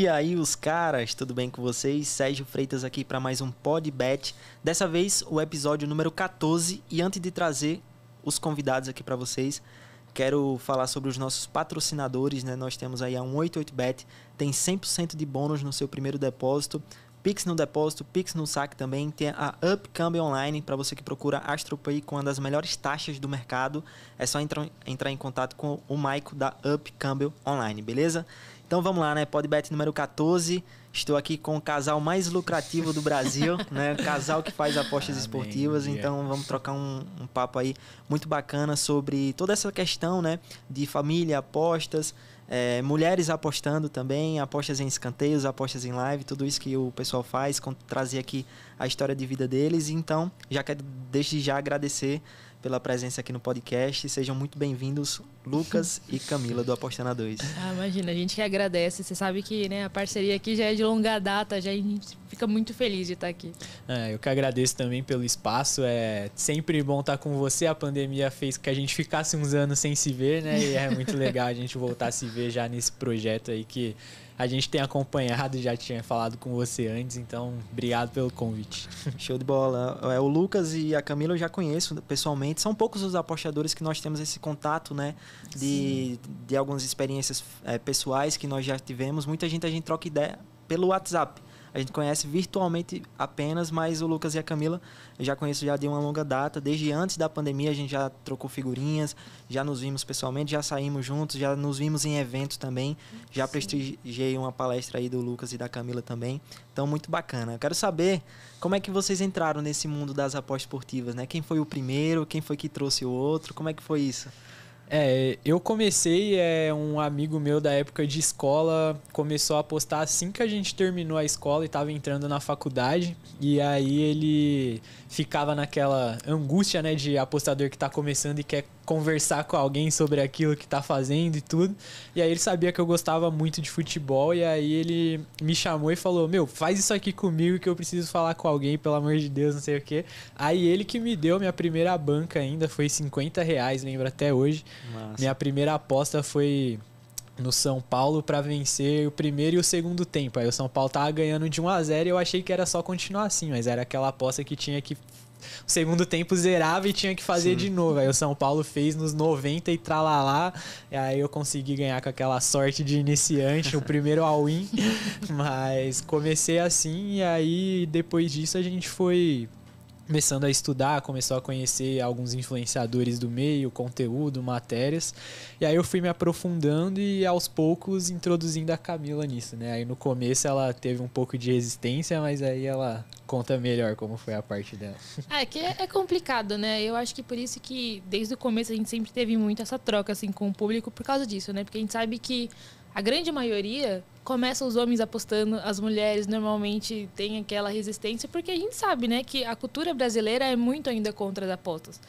E aí, os caras, tudo bem com vocês? Sérgio Freitas aqui para mais um Podbet. Dessa vez, o episódio número 14. E antes de trazer os convidados aqui para vocês, quero falar sobre os nossos patrocinadores, né? Nós temos aí a 188bet, tem 100% de bônus no seu primeiro depósito. Pix no depósito, Pix no saque também. Tem a Upcambio Online para você que procura AstroPay com uma das melhores taxas do mercado. É só entrar, entrar em contato com o Maico da Upcambio Online, beleza? Então vamos lá, né? Podbet número 14. Estou aqui com o casal mais lucrativo do Brasil, né? O casal que faz apostas Amém, esportivas. Então vamos trocar um, um, papo aí muito bacana sobre toda essa questão, né? De família, apostas, é, mulheres apostando também, apostas em escanteios, apostas em live, tudo isso que o pessoal faz, trazer aqui a história de vida deles. Então já quero desde já agradecer pela presença aqui no podcast. Sejam muito bem-vindos, Lucas e Camila do Apostana 2. Ah, imagina, a gente que agradece. Você sabe que né, a parceria aqui já é de longa data, já a gente fica muito feliz de estar aqui. É, eu que agradeço também pelo espaço. É sempre bom estar com você. A pandemia fez que a gente ficasse uns anos sem se ver, né? E é muito legal a gente voltar a se ver já nesse projeto aí que a gente tem acompanhado, já tinha falado com você antes, então obrigado pelo convite. Show de bola. É, o Lucas e a Camila eu já conheço pessoalmente. São poucos os apostadores que nós temos esse contato, né? De, de algumas experiências é, pessoais que nós já tivemos. Muita gente a gente troca ideia pelo WhatsApp a gente conhece virtualmente apenas, mas o Lucas e a Camila eu já conheço já de uma longa data. Desde antes da pandemia a gente já trocou figurinhas, já nos vimos pessoalmente, já saímos juntos, já nos vimos em eventos também. Já Sim. prestigiei uma palestra aí do Lucas e da Camila também. Então, muito bacana. Eu quero saber como é que vocês entraram nesse mundo das apostas esportivas, né? Quem foi o primeiro, quem foi que trouxe o outro, como é que foi isso? É, eu comecei, é, um amigo meu da época de escola começou a apostar assim que a gente terminou a escola e estava entrando na faculdade. E aí ele ficava naquela angústia, né, de apostador que está começando e quer conversar com alguém sobre aquilo que está fazendo e tudo. E aí ele sabia que eu gostava muito de futebol e aí ele me chamou e falou: "Meu, faz isso aqui comigo que eu preciso falar com alguém, pelo amor de Deus, não sei o quê". Aí ele que me deu minha primeira banca ainda foi 50 reais, lembro até hoje. Minha primeira aposta foi no São Paulo para vencer o primeiro e o segundo tempo. Aí o São Paulo tava ganhando de 1 a 0 e eu achei que era só continuar assim, mas era aquela aposta que tinha que o segundo tempo zerava e tinha que fazer Sim. de novo. Aí o São Paulo fez nos 90 e tralalá. E aí eu consegui ganhar com aquela sorte de iniciante, o primeiro all-in. Mas comecei assim e aí depois disso a gente foi começando a estudar, começou a conhecer alguns influenciadores do meio, conteúdo, matérias. E aí eu fui me aprofundando e aos poucos introduzindo a Camila nisso, né? Aí no começo ela teve um pouco de resistência, mas aí ela conta melhor como foi a parte dela. É que é, é complicado, né? Eu acho que por isso que desde o começo a gente sempre teve muito essa troca assim com o público por causa disso, né? Porque a gente sabe que a grande maioria começa os homens apostando, as mulheres normalmente têm aquela resistência, porque a gente sabe, né, que a cultura brasileira é muito ainda contra as apostas.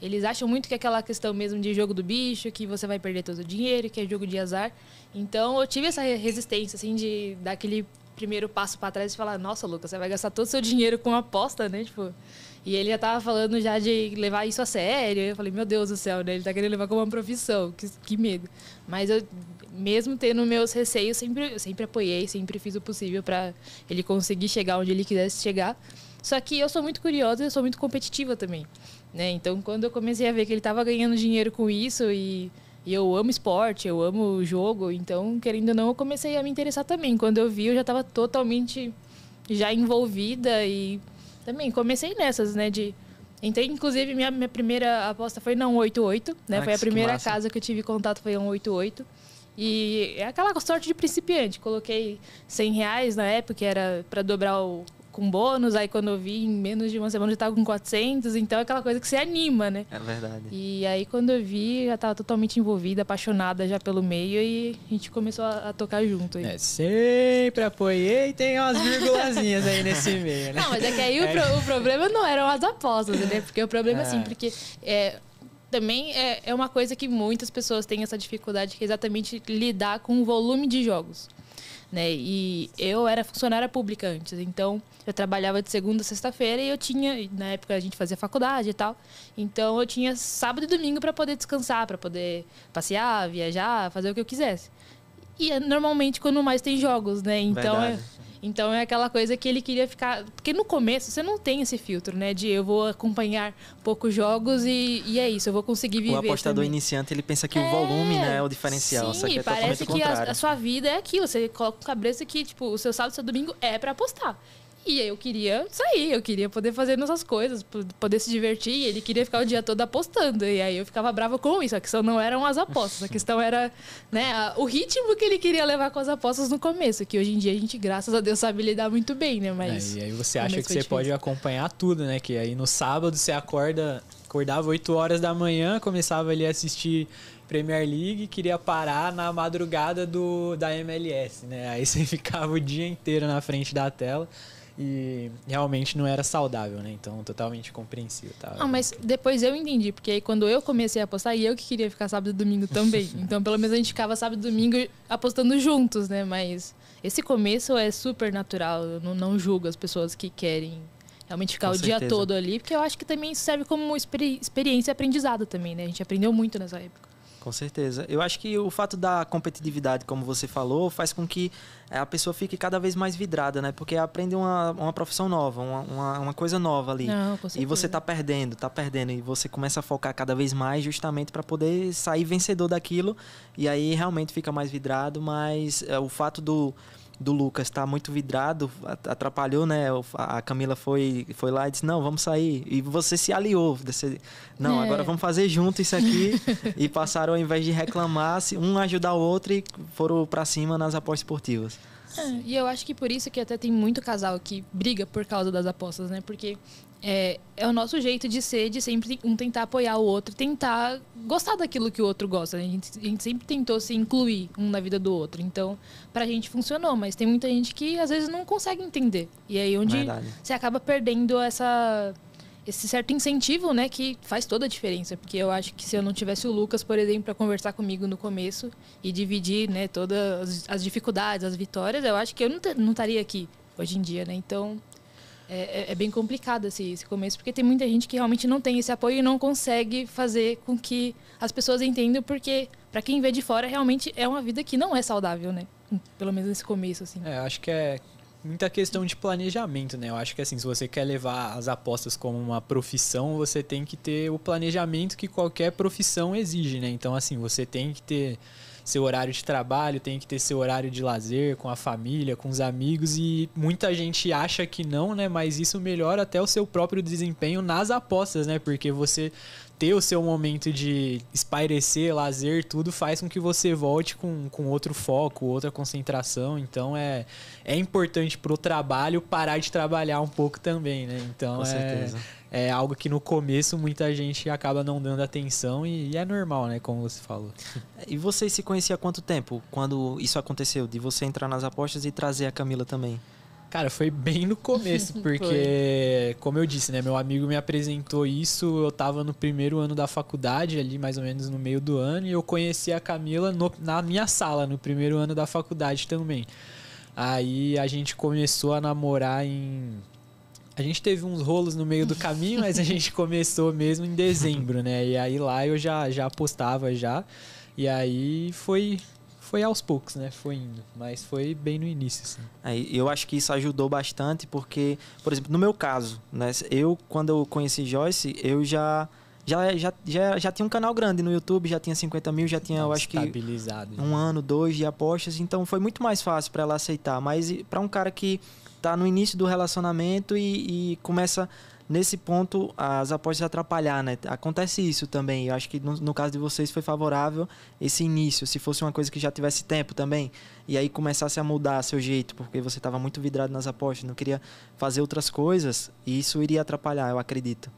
Eles acham muito que é aquela questão mesmo de jogo do bicho, que você vai perder todo o dinheiro, que é jogo de azar. Então eu tive essa resistência, assim, de dar aquele primeiro passo para trás e falar: Nossa, Lucas, você vai gastar todo o seu dinheiro com aposta, né? Tipo. E ele já tava falando já de levar isso a sério. Eu falei: Meu Deus do céu, né? Ele tá querendo levar como uma profissão, que, que medo. Mas eu mesmo tendo meus receios, sempre, eu sempre apoiei, sempre fiz o possível para ele conseguir chegar onde ele quisesse chegar. Só que eu sou muito curiosa, eu sou muito competitiva também, né? Então, quando eu comecei a ver que ele estava ganhando dinheiro com isso e, e eu amo esporte, eu amo jogo, então, querendo ou não, eu comecei a me interessar também. Quando eu vi, eu já estava totalmente já envolvida e também comecei nessas, né, de Entrei, inclusive, minha, minha primeira aposta foi na 188, né? Ah, foi a primeira casa que eu tive contato, foi a 188. E é aquela sorte de principiante. Coloquei 100 reais na época, que era para dobrar o, com bônus. Aí quando eu vi, em menos de uma semana já tava com 400. Então é aquela coisa que se anima, né? É verdade. E aí quando eu vi, já tava totalmente envolvida, apaixonada já pelo meio. E a gente começou a, a tocar junto. Aí. É, sempre apoiei. Tem umas virgulazinhas aí nesse meio, né? Não, mas é que aí é. O, pro, o, problema não eram as apostas, né? Porque o problema, assim, é. assim, porque... É, também é, é uma coisa que muitas pessoas têm essa dificuldade, que é exatamente lidar com o volume de jogos. Né? E eu era funcionária pública antes, então eu trabalhava de segunda a sexta-feira e eu tinha, na época a gente fazia faculdade e tal, então eu tinha sábado e domingo para poder descansar, para poder passear, viajar, fazer o que eu quisesse. E é normalmente quando mais tem jogos, né? Então então é aquela coisa que ele queria ficar. Porque no começo você não tem esse filtro, né? De eu vou acompanhar poucos jogos e, e é isso, eu vou conseguir viver. O apostador também. iniciante ele pensa que é, o volume é, né, é o diferencial. Sim, só que é parece que a, a, sua vida é aquilo. Você coloca com cabeça que, tipo, o seu sábado, seu domingo é para apostar. E eu queria sair, eu queria poder fazer nossas coisas, poder se divertir. E ele queria ficar o dia todo apostando. E aí eu ficava brava com isso. A questão não eram as apostas, a questão era né, o ritmo que ele queria levar com as apostas no começo. Que hoje em dia a gente, graças a Deus, sabe lidar muito bem, né? Mas. É, e aí você acha que você difícil. pode acompanhar tudo, né? Que aí no sábado você acorda, acordava 8 horas da manhã, começava ali a assistir. Premier League queria parar na madrugada do, da MLS, né? Aí você ficava o dia inteiro na frente da tela. E realmente não era saudável, né? Então, totalmente compreensível. Tá? mas depois eu entendi, porque aí quando eu comecei a apostar, e eu que queria ficar sábado e domingo também. então, pelo menos a gente ficava sábado e domingo apostando juntos, né? Mas esse começo é super natural. Eu não, não julgo as pessoas que querem realmente ficar Com o certeza. dia todo ali, porque eu acho que também serve como experi experiência e aprendizado também, né? A gente aprendeu muito nessa época. Com certeza. Eu acho que o fato da competitividade, como você falou, faz com que eh, a pessoa fique cada vez mais vidrada, né? Porque aprende uma, uma profissão nova, uma, uma, uma coisa nova ali. Não, com certeza. e você tá perdendo, tá perdendo. E você começa a focar cada vez mais justamente para poder sair vencedor daquilo. E aí realmente fica mais vidrado, mas é, o fato do do Lucas tá muito vidrado, atrapalhou, né? A Camila foi, foi lá e disse: Não, vamos sair. E você se aliou. Você, não, é. agora vamos fazer junto isso aqui. e passaram, ao invés de reclamar, um ajudar o outro e foram para cima nas apostas esportivas. É, e eu acho que por isso que até tem muito casal que briga por causa das apostas, né? Porque é, é o nosso jeito de ser, de sempre um tentar apoiar o outro, tentar gostar daquilo que o outro gosta. A gente, a gente sempre tentou se incluir um na vida do outro. Então, pra gente funcionou, mas tem muita gente que às vezes não consegue entender. E aí é onde Verdade. você acaba perdendo essa esse certo incentivo, né, que faz toda a diferença, porque eu acho que se eu não tivesse o Lucas, por exemplo, para conversar comigo no começo e dividir, né, todas as, dificuldades, as vitórias, eu acho que eu não, não estaria aqui hoje em dia, né? Então, é, é, é, bem complicado assim, esse começo, porque tem muita gente que realmente não tem esse apoio e não consegue fazer com que as pessoas entendam, porque para quem vê de fora realmente é uma vida que não é saudável, né? Pelo menos nesse começo, assim. É, acho que é muita questão de planejamento, né? Eu acho que assim, se você quer levar as apostas como uma profissão, você tem que ter o planejamento que qualquer profissão exige, né? Então, assim, você tem que ter seu horário de trabalho, tem que ter seu horário de lazer com a família, com os amigos e muita gente acha que não, né? Mas isso melhora até o seu próprio desempenho nas apostas, né? Porque você ter o seu momento de espairecer, lazer, tudo faz com que você volte com, com outro foco, outra concentração. Então é, é importante para o trabalho parar de trabalhar um pouco também, né? Então com é, é algo que no começo muita gente acaba não dando atenção e, e é normal, né? Como você falou. E vocês se conheciam há quanto tempo quando isso aconteceu? De você entrar nas apostas e trazer a Camila também? Cara, foi bem no começo, porque, como eu disse, né? Meu amigo me apresentou isso, eu tava no primeiro ano da faculdade, ali mais ou menos no meio do ano, e eu conheci a Camila no, na minha sala, no primeiro ano da faculdade também. Aí a gente começou a namorar em. A gente teve uns rolos no meio do caminho, mas a gente começou mesmo em dezembro, né? E aí lá eu já, já apostava já. E aí foi foi aos poucos, né? Foi indo, mas foi bem no início. Assim. Aí, é, eu acho que isso ajudou bastante porque, por exemplo, no meu caso, né? Eu quando eu conheci Joyce, eu já já, já, já, já tinha um canal grande no YouTube, já tinha 50 mil, já tinha, eu acho que. estabilizado né? Um né? ano, dois de apostas, então foi muito mais fácil para ela aceitar. Mas para um cara que tá no início do relacionamento e, e começa nesse ponto as apostas atrapalhar, né? Acontece isso também. Eu acho que no, no, caso de vocês foi favorável esse início. Se fosse uma coisa que já tivesse tempo também, e aí começasse a mudar seu jeito, porque você estava muito vidrado nas apostas, não queria fazer outras coisas, e isso iria atrapalhar, eu acredito.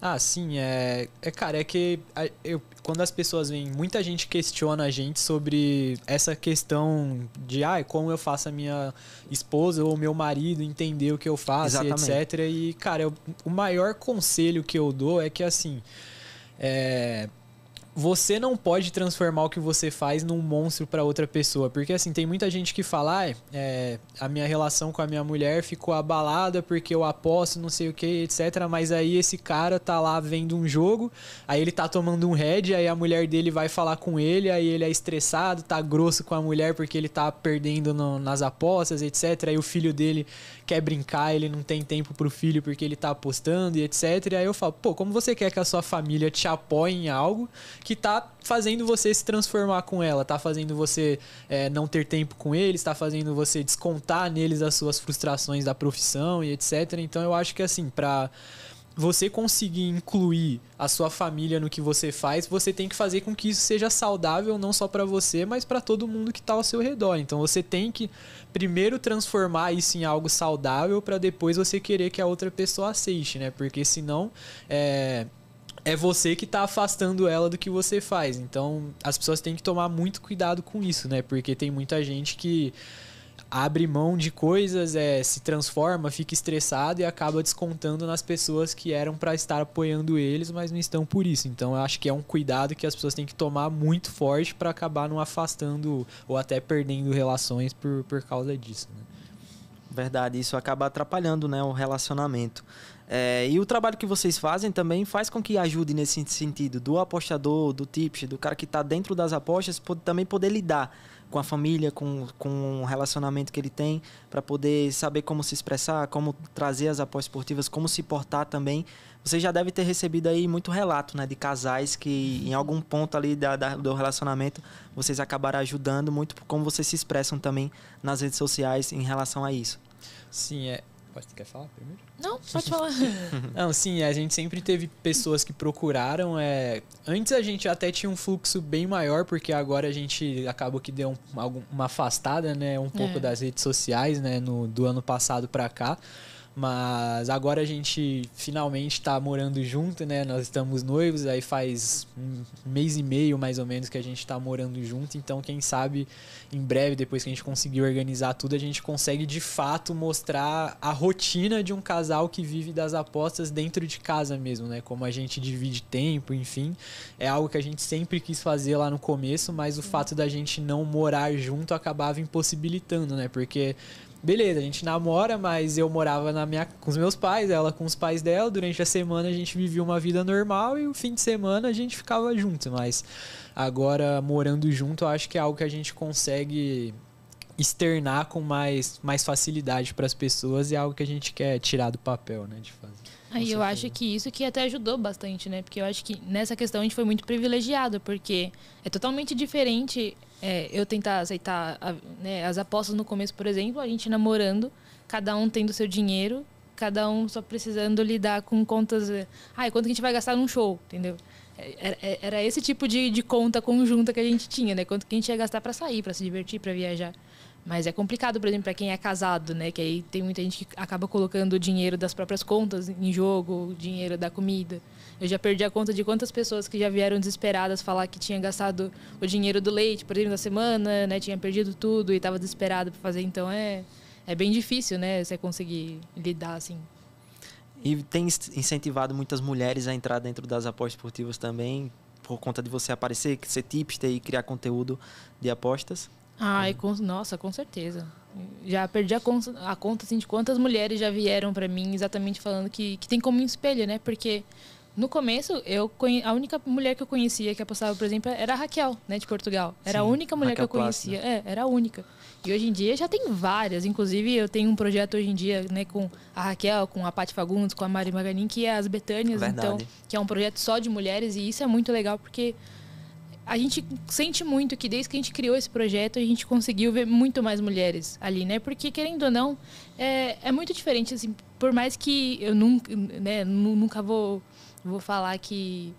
Ah, sim, é, é cara, é que eu, quando as pessoas vêm, muita gente questiona a gente sobre essa questão de ah, como eu faço a minha esposa ou meu marido entender o que eu faço, etc. E, cara, eu, o maior conselho que eu dou é que assim. É, você não pode transformar o que você faz num monstro para outra pessoa. Porque, assim, tem muita gente que fala, ah, é, a minha relação com a minha mulher ficou abalada porque eu aposto, não sei o que, etc. Mas aí esse cara tá lá vendo um jogo, aí ele tá tomando um head, aí a mulher dele vai falar com ele, aí ele é estressado, tá grosso com a mulher porque ele tá perdendo no, nas apostas, etc. Aí o filho dele quer brincar, ele não tem tempo pro filho porque ele tá apostando e etc. E aí eu falo, pô, como você quer que a sua família te apoie em algo que tá fazendo você se transformar com ela, tá fazendo você é, não ter tempo com eles, tá fazendo você descontar neles as suas frustrações da profissão e etc. Então eu acho que assim, pra você conseguir incluir a sua família no que você faz, você tem que fazer com que isso seja saudável não só para você, mas para todo mundo que está ao seu redor. Então você tem que primeiro transformar isso em algo saudável para depois você querer que a outra pessoa aceite, né? Porque senão é é você que está afastando ela do que você faz. Então, as pessoas têm que tomar muito cuidado com isso, né? Porque tem muita gente que abre mão de coisas, é, se transforma, fica estressado e acaba descontando nas pessoas que eram para estar apoiando eles, mas não estão por isso. Então eu acho que é um cuidado que as pessoas têm que tomar muito forte para acabar não afastando ou até perdendo relações por, por causa disso. Né? Verdade, isso acaba atrapalhando né, o relacionamento. É, e o trabalho que vocês fazem também faz com que ajude nesse sentido do apostador, do tips, do cara que está dentro das apostas, pode, também poder lidar com a família, com, com o relacionamento que ele tem, para poder saber como se expressar, como trazer as apostas esportivas, como se portar também. Você já deve ter recebido aí muito relato, né, de casais que em algum ponto ali da, da, do relacionamento vocês acabaram ajudando muito como vocês se expressam também nas redes sociais em relação a isso. Sim, é, Pode, quer falar primeiro? Não, pode falar. Não, sim, a gente sempre teve pessoas que procuraram. É... Antes a gente até tinha um fluxo bem maior, porque agora a gente acabou que deu um, uma afastada, né? Um pouco é. das redes sociais, né? No, do ano passado para cá. Mas agora a gente finalmente está morando junto, né? Nós estamos noivos, aí faz um mês e meio mais ou menos que a gente está morando junto. Então, quem sabe em breve, depois que a gente conseguir organizar tudo, a gente consegue de fato mostrar a rotina de um casal que vive das apostas dentro de casa mesmo, né? Como a gente divide tempo, enfim. É algo que a gente sempre quis fazer lá no começo, mas o uhum. fato da gente não morar junto acabava impossibilitando, né? Porque beleza, a gente namora, mas eu morava na minha, com os meus pais, ela com os pais dela. Durante a semana a gente vivia uma vida normal e o fim de semana a gente ficava junto. Mas agora morando junto, eu acho que é algo que a gente consegue externar com mais, mais facilidade para as pessoas e é algo que a gente quer tirar do papel, né? De Aí eu acho que isso que até ajudou bastante, né? Porque eu acho que nessa questão a gente foi muito privilegiado, porque é totalmente diferente é, eu tentar aceitar a, né, as apostas no começo, por exemplo, a gente namorando, cada um tendo seu dinheiro, cada um só precisando lidar com contas. É, ah, quanto que a gente vai gastar num show, entendeu? É, era, é, era esse tipo de, de conta conjunta que a gente tinha, né? Quanto que a gente ia gastar para sair, para se divertir, para viajar. Mas é complicado, por exemplo, para quem é casado, né? Que aí tem muita gente que acaba colocando o dinheiro das próprias contas em jogo, o dinheiro da comida. Eu já perdi a conta de quantas pessoas que já vieram desesperadas falar que tinha gastado o dinheiro do leite, por exemplo, da semana, né? Tinha perdido tudo e estava desesperado para fazer. Então é, é bem difícil, né? Você conseguir lidar assim. E tem incentivado muitas mulheres a entrar dentro das apostas esportivas também, por conta de você aparecer, ser tipster e criar conteúdo de apostas? Ai, ah, com, nossa, com certeza. Já perdi a, a conta assim, de quantas mulheres já vieram para mim exatamente falando que, que tem como um espelho, né? Porque no começo, eu a única mulher que eu conhecia que apostava, por exemplo, era a Raquel, né, de Portugal. Era Sim, a única mulher Raquel que eu conhecia. É, era a única. E hoje em dia já tem várias. Inclusive, eu tenho um projeto hoje em dia, né, com a Raquel, com a Paty Fagundes, com a Mari Maganin, que é as Betânias, então, que é um projeto só de mulheres. E isso é muito legal porque a gente sente muito que desde que a gente criou esse projeto, a gente conseguiu ver muito mais mulheres ali, né? Porque, querendo ou não, é, é muito diferente, assim, por mais que eu nunca, né, nunca vou, vou falar que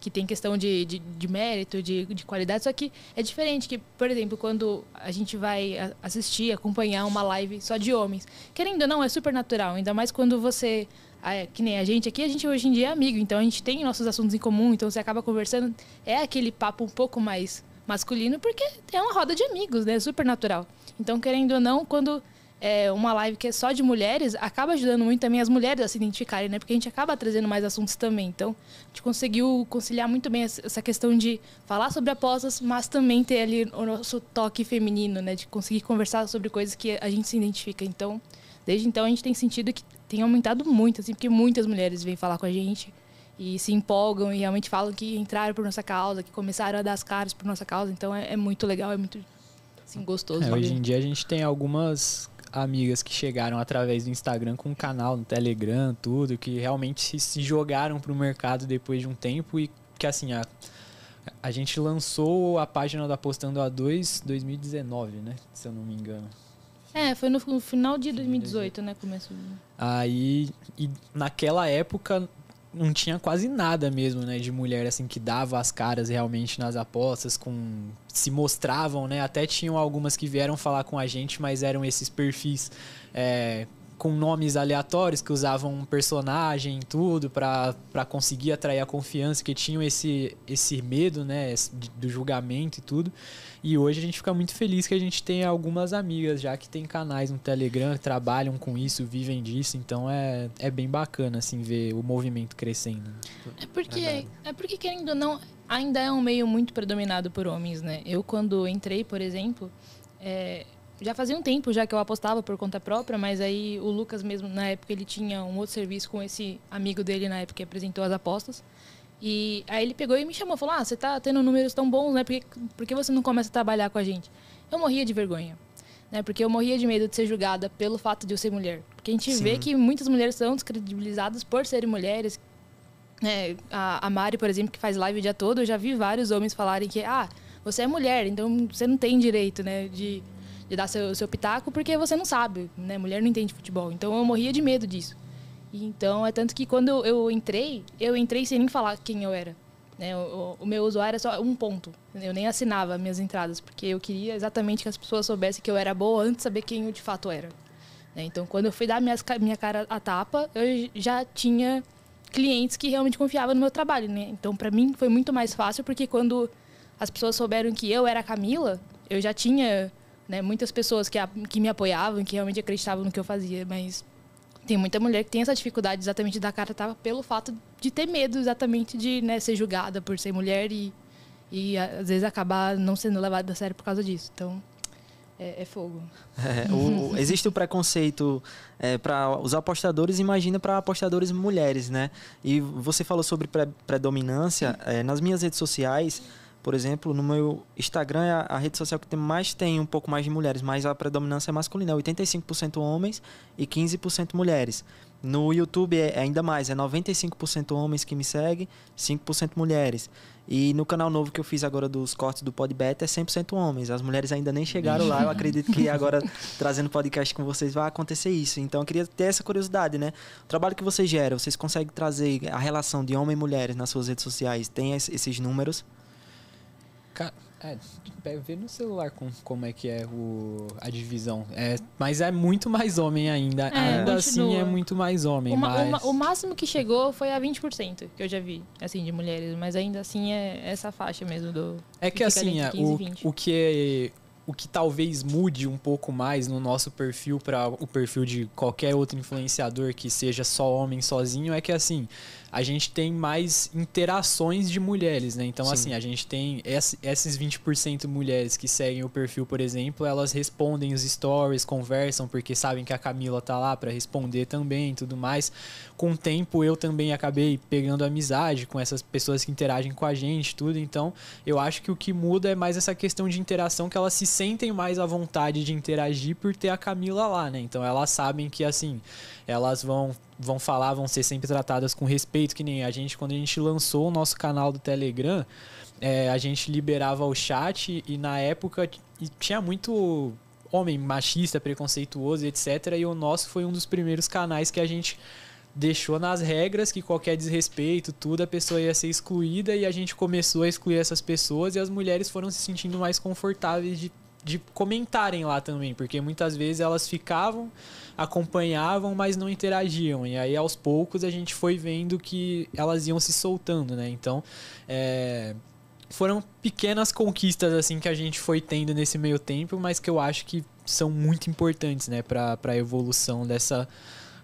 que tem questão de, de, de mérito, de, de, qualidade, só que é diferente que, por exemplo, quando a gente vai assistir, acompanhar uma live só de homens, querendo ou não, é super natural, ainda mais quando você ah, é, que nem a gente aqui, a gente hoje em dia é amigo, então a gente tem nossos assuntos em comum, então você acaba conversando. É aquele papo um pouco mais masculino, porque é uma roda de amigos, né? Super natural. Então, querendo ou não, quando é uma live que é só de mulheres, acaba ajudando muito também as mulheres a se identificarem, né? Porque a gente acaba trazendo mais assuntos também. Então, a gente conseguiu conciliar muito bem essa questão de falar sobre apostas, mas também ter ali o nosso toque feminino, né? De conseguir conversar sobre coisas que a gente se identifica. Então, Desde então a gente tem sentido que tem aumentado muito, assim, porque muitas mulheres vêm falar com a gente e se empolgam e realmente falam que entraram por nossa causa, que começaram a dar as caras por nossa causa. Então é, é muito legal, é muito assim, gostoso. É, hoje em dia a gente tem algumas amigas que chegaram através do Instagram com canal no Telegram, tudo, que realmente se jogaram pro mercado depois de um tempo e que assim, a, a gente lançou a página da Postando A2 2019, né? Se eu não me engano. É, foi no final de 2018, né? Começo. Aí, e naquela época não tinha quase nada mesmo, né, de mulher assim que dava as caras realmente nas apostas, com se mostravam, né? Até tinham algumas que vieram falar com a gente, mas eram esses perfis é, com nomes aleatórios que usavam um personagem e tudo para conseguir atrair a confiança, que tinham esse esse medo, né, do julgamento e tudo. E hoje a gente fica muito feliz que a gente tem algumas amigas já que tem canais no Telegram, trabalham com isso, vivem disso. Então é, é bem bacana, assim, ver o movimento crescendo. Né? É porque, é porque querendo ou não, ainda é um meio muito predominado por homens, né? Eu, quando entrei, por exemplo, é, já fazia um tempo já que eu apostava por conta própria, mas aí o Lucas mesmo, na época, ele tinha um outro serviço com esse amigo dele, na época, que apresentou as apostas. E aí ele pegou e me chamou, falou: Ah, você tá tendo números tão bons, né? Por que, por que você não começa a trabalhar com a gente? Eu morria de vergonha, né? Porque eu morria de medo de ser julgada pelo fato de eu ser mulher. Porque a gente Sim. vê que muitas mulheres são descredibilizadas por serem mulheres. É, a, a Mari, por exemplo, que faz live o dia todo, eu já vi vários homens falarem que, ah, você é mulher, então você não tem direito, né, de, de dar seu, seu pitaco porque você não sabe, né? Mulher não entende futebol. Então eu morria de medo disso então, é tanto que quando eu entrei, eu entrei sem nem falar quem eu era. Né? O, o, meu usuário era só um ponto. Eu nem assinava minhas entradas, porque eu queria exatamente que as pessoas soubessem que eu era boa antes de saber quem eu de fato era. Né? Então, quando eu fui dar minhas, minha cara a tapa, eu já tinha clientes que realmente confiavam no meu trabalho. Né? Então, para mim, foi muito mais fácil, porque quando as pessoas souberam que eu era a Camila, eu já tinha né, muitas pessoas que, a, que me apoiavam, que realmente acreditavam no que eu fazia, mas tem muita mulher que tem essa dificuldade exatamente da cara tava tá? pelo fato de ter medo exatamente de né, ser julgada por ser mulher e, e às vezes acabar não sendo levada a sério por causa disso. Então, é, é fogo. É, o, o, existe o preconceito é, para os apostadores, imagina para apostadores mulheres, né? E você falou sobre pre predominância. É, nas minhas redes sociais, por exemplo, no meu Instagram é a rede social que tem mais tem um pouco mais de mulheres, mas a predominância é masculina, 85% homens e 15% mulheres. No YouTube é, é ainda mais, é 95% homens que me seguem, 5% mulheres. E no canal novo que eu fiz agora dos cortes do Podbet é 100% homens. As mulheres ainda nem chegaram lá. Eu acredito que agora, trazendo podcast com vocês, vai acontecer isso. Então eu queria ter essa curiosidade, né? O trabalho que vocês geram, vocês conseguem trazer a relação de homem e mulheres nas suas redes sociais? Tem esses números? Cara, é, vê no celular com, como é que é o, a divisão. É, mas é muito mais homem ainda. É, ainda continua. assim é muito mais homem. mas... o máximo que chegou foi a 20%, que eu já vi, assim, de mulheres. Mas ainda assim é essa faixa mesmo do. É que, que assim, é, o, o que é, o que talvez mude um pouco mais no nosso perfil para o perfil de qualquer outro influenciador que seja só homem sozinho é que assim a gente tem mais interações de mulheres, né? Então, Sim. assim, a gente tem esses 20% mulheres que seguem o perfil, por exemplo, elas respondem os stories, conversam, porque sabem que a Camila tá lá para responder também e tudo mais. Com o tempo, eu também acabei pegando amizade com essas pessoas que interagem com a gente, tudo. Então, eu acho que o que muda é mais essa questão de interação, que elas se sentem mais à vontade de interagir por ter a Camila lá, né? Então, elas sabem que, assim, elas vão, vão falar, vão ser sempre tratadas com respeito, que nem a gente, quando a gente lançou o nosso canal do Telegram, é, a gente liberava o chat e na época tinha muito homem machista, preconceituoso, etc. E o nosso foi um dos primeiros canais que a gente deixou nas regras que qualquer desrespeito, tudo, a pessoa ia ser excluída e a gente começou a excluir essas pessoas e as mulheres foram se sentindo mais confortáveis de de comentarem lá também, porque muitas vezes elas ficavam, acompanhavam, mas não interagiam. E aí aos poucos a gente foi vendo que elas iam se soltando, né? Então, é, foram pequenas conquistas assim que a gente foi tendo nesse meio tempo, mas que eu acho que são muito importantes, né, para a evolução dessa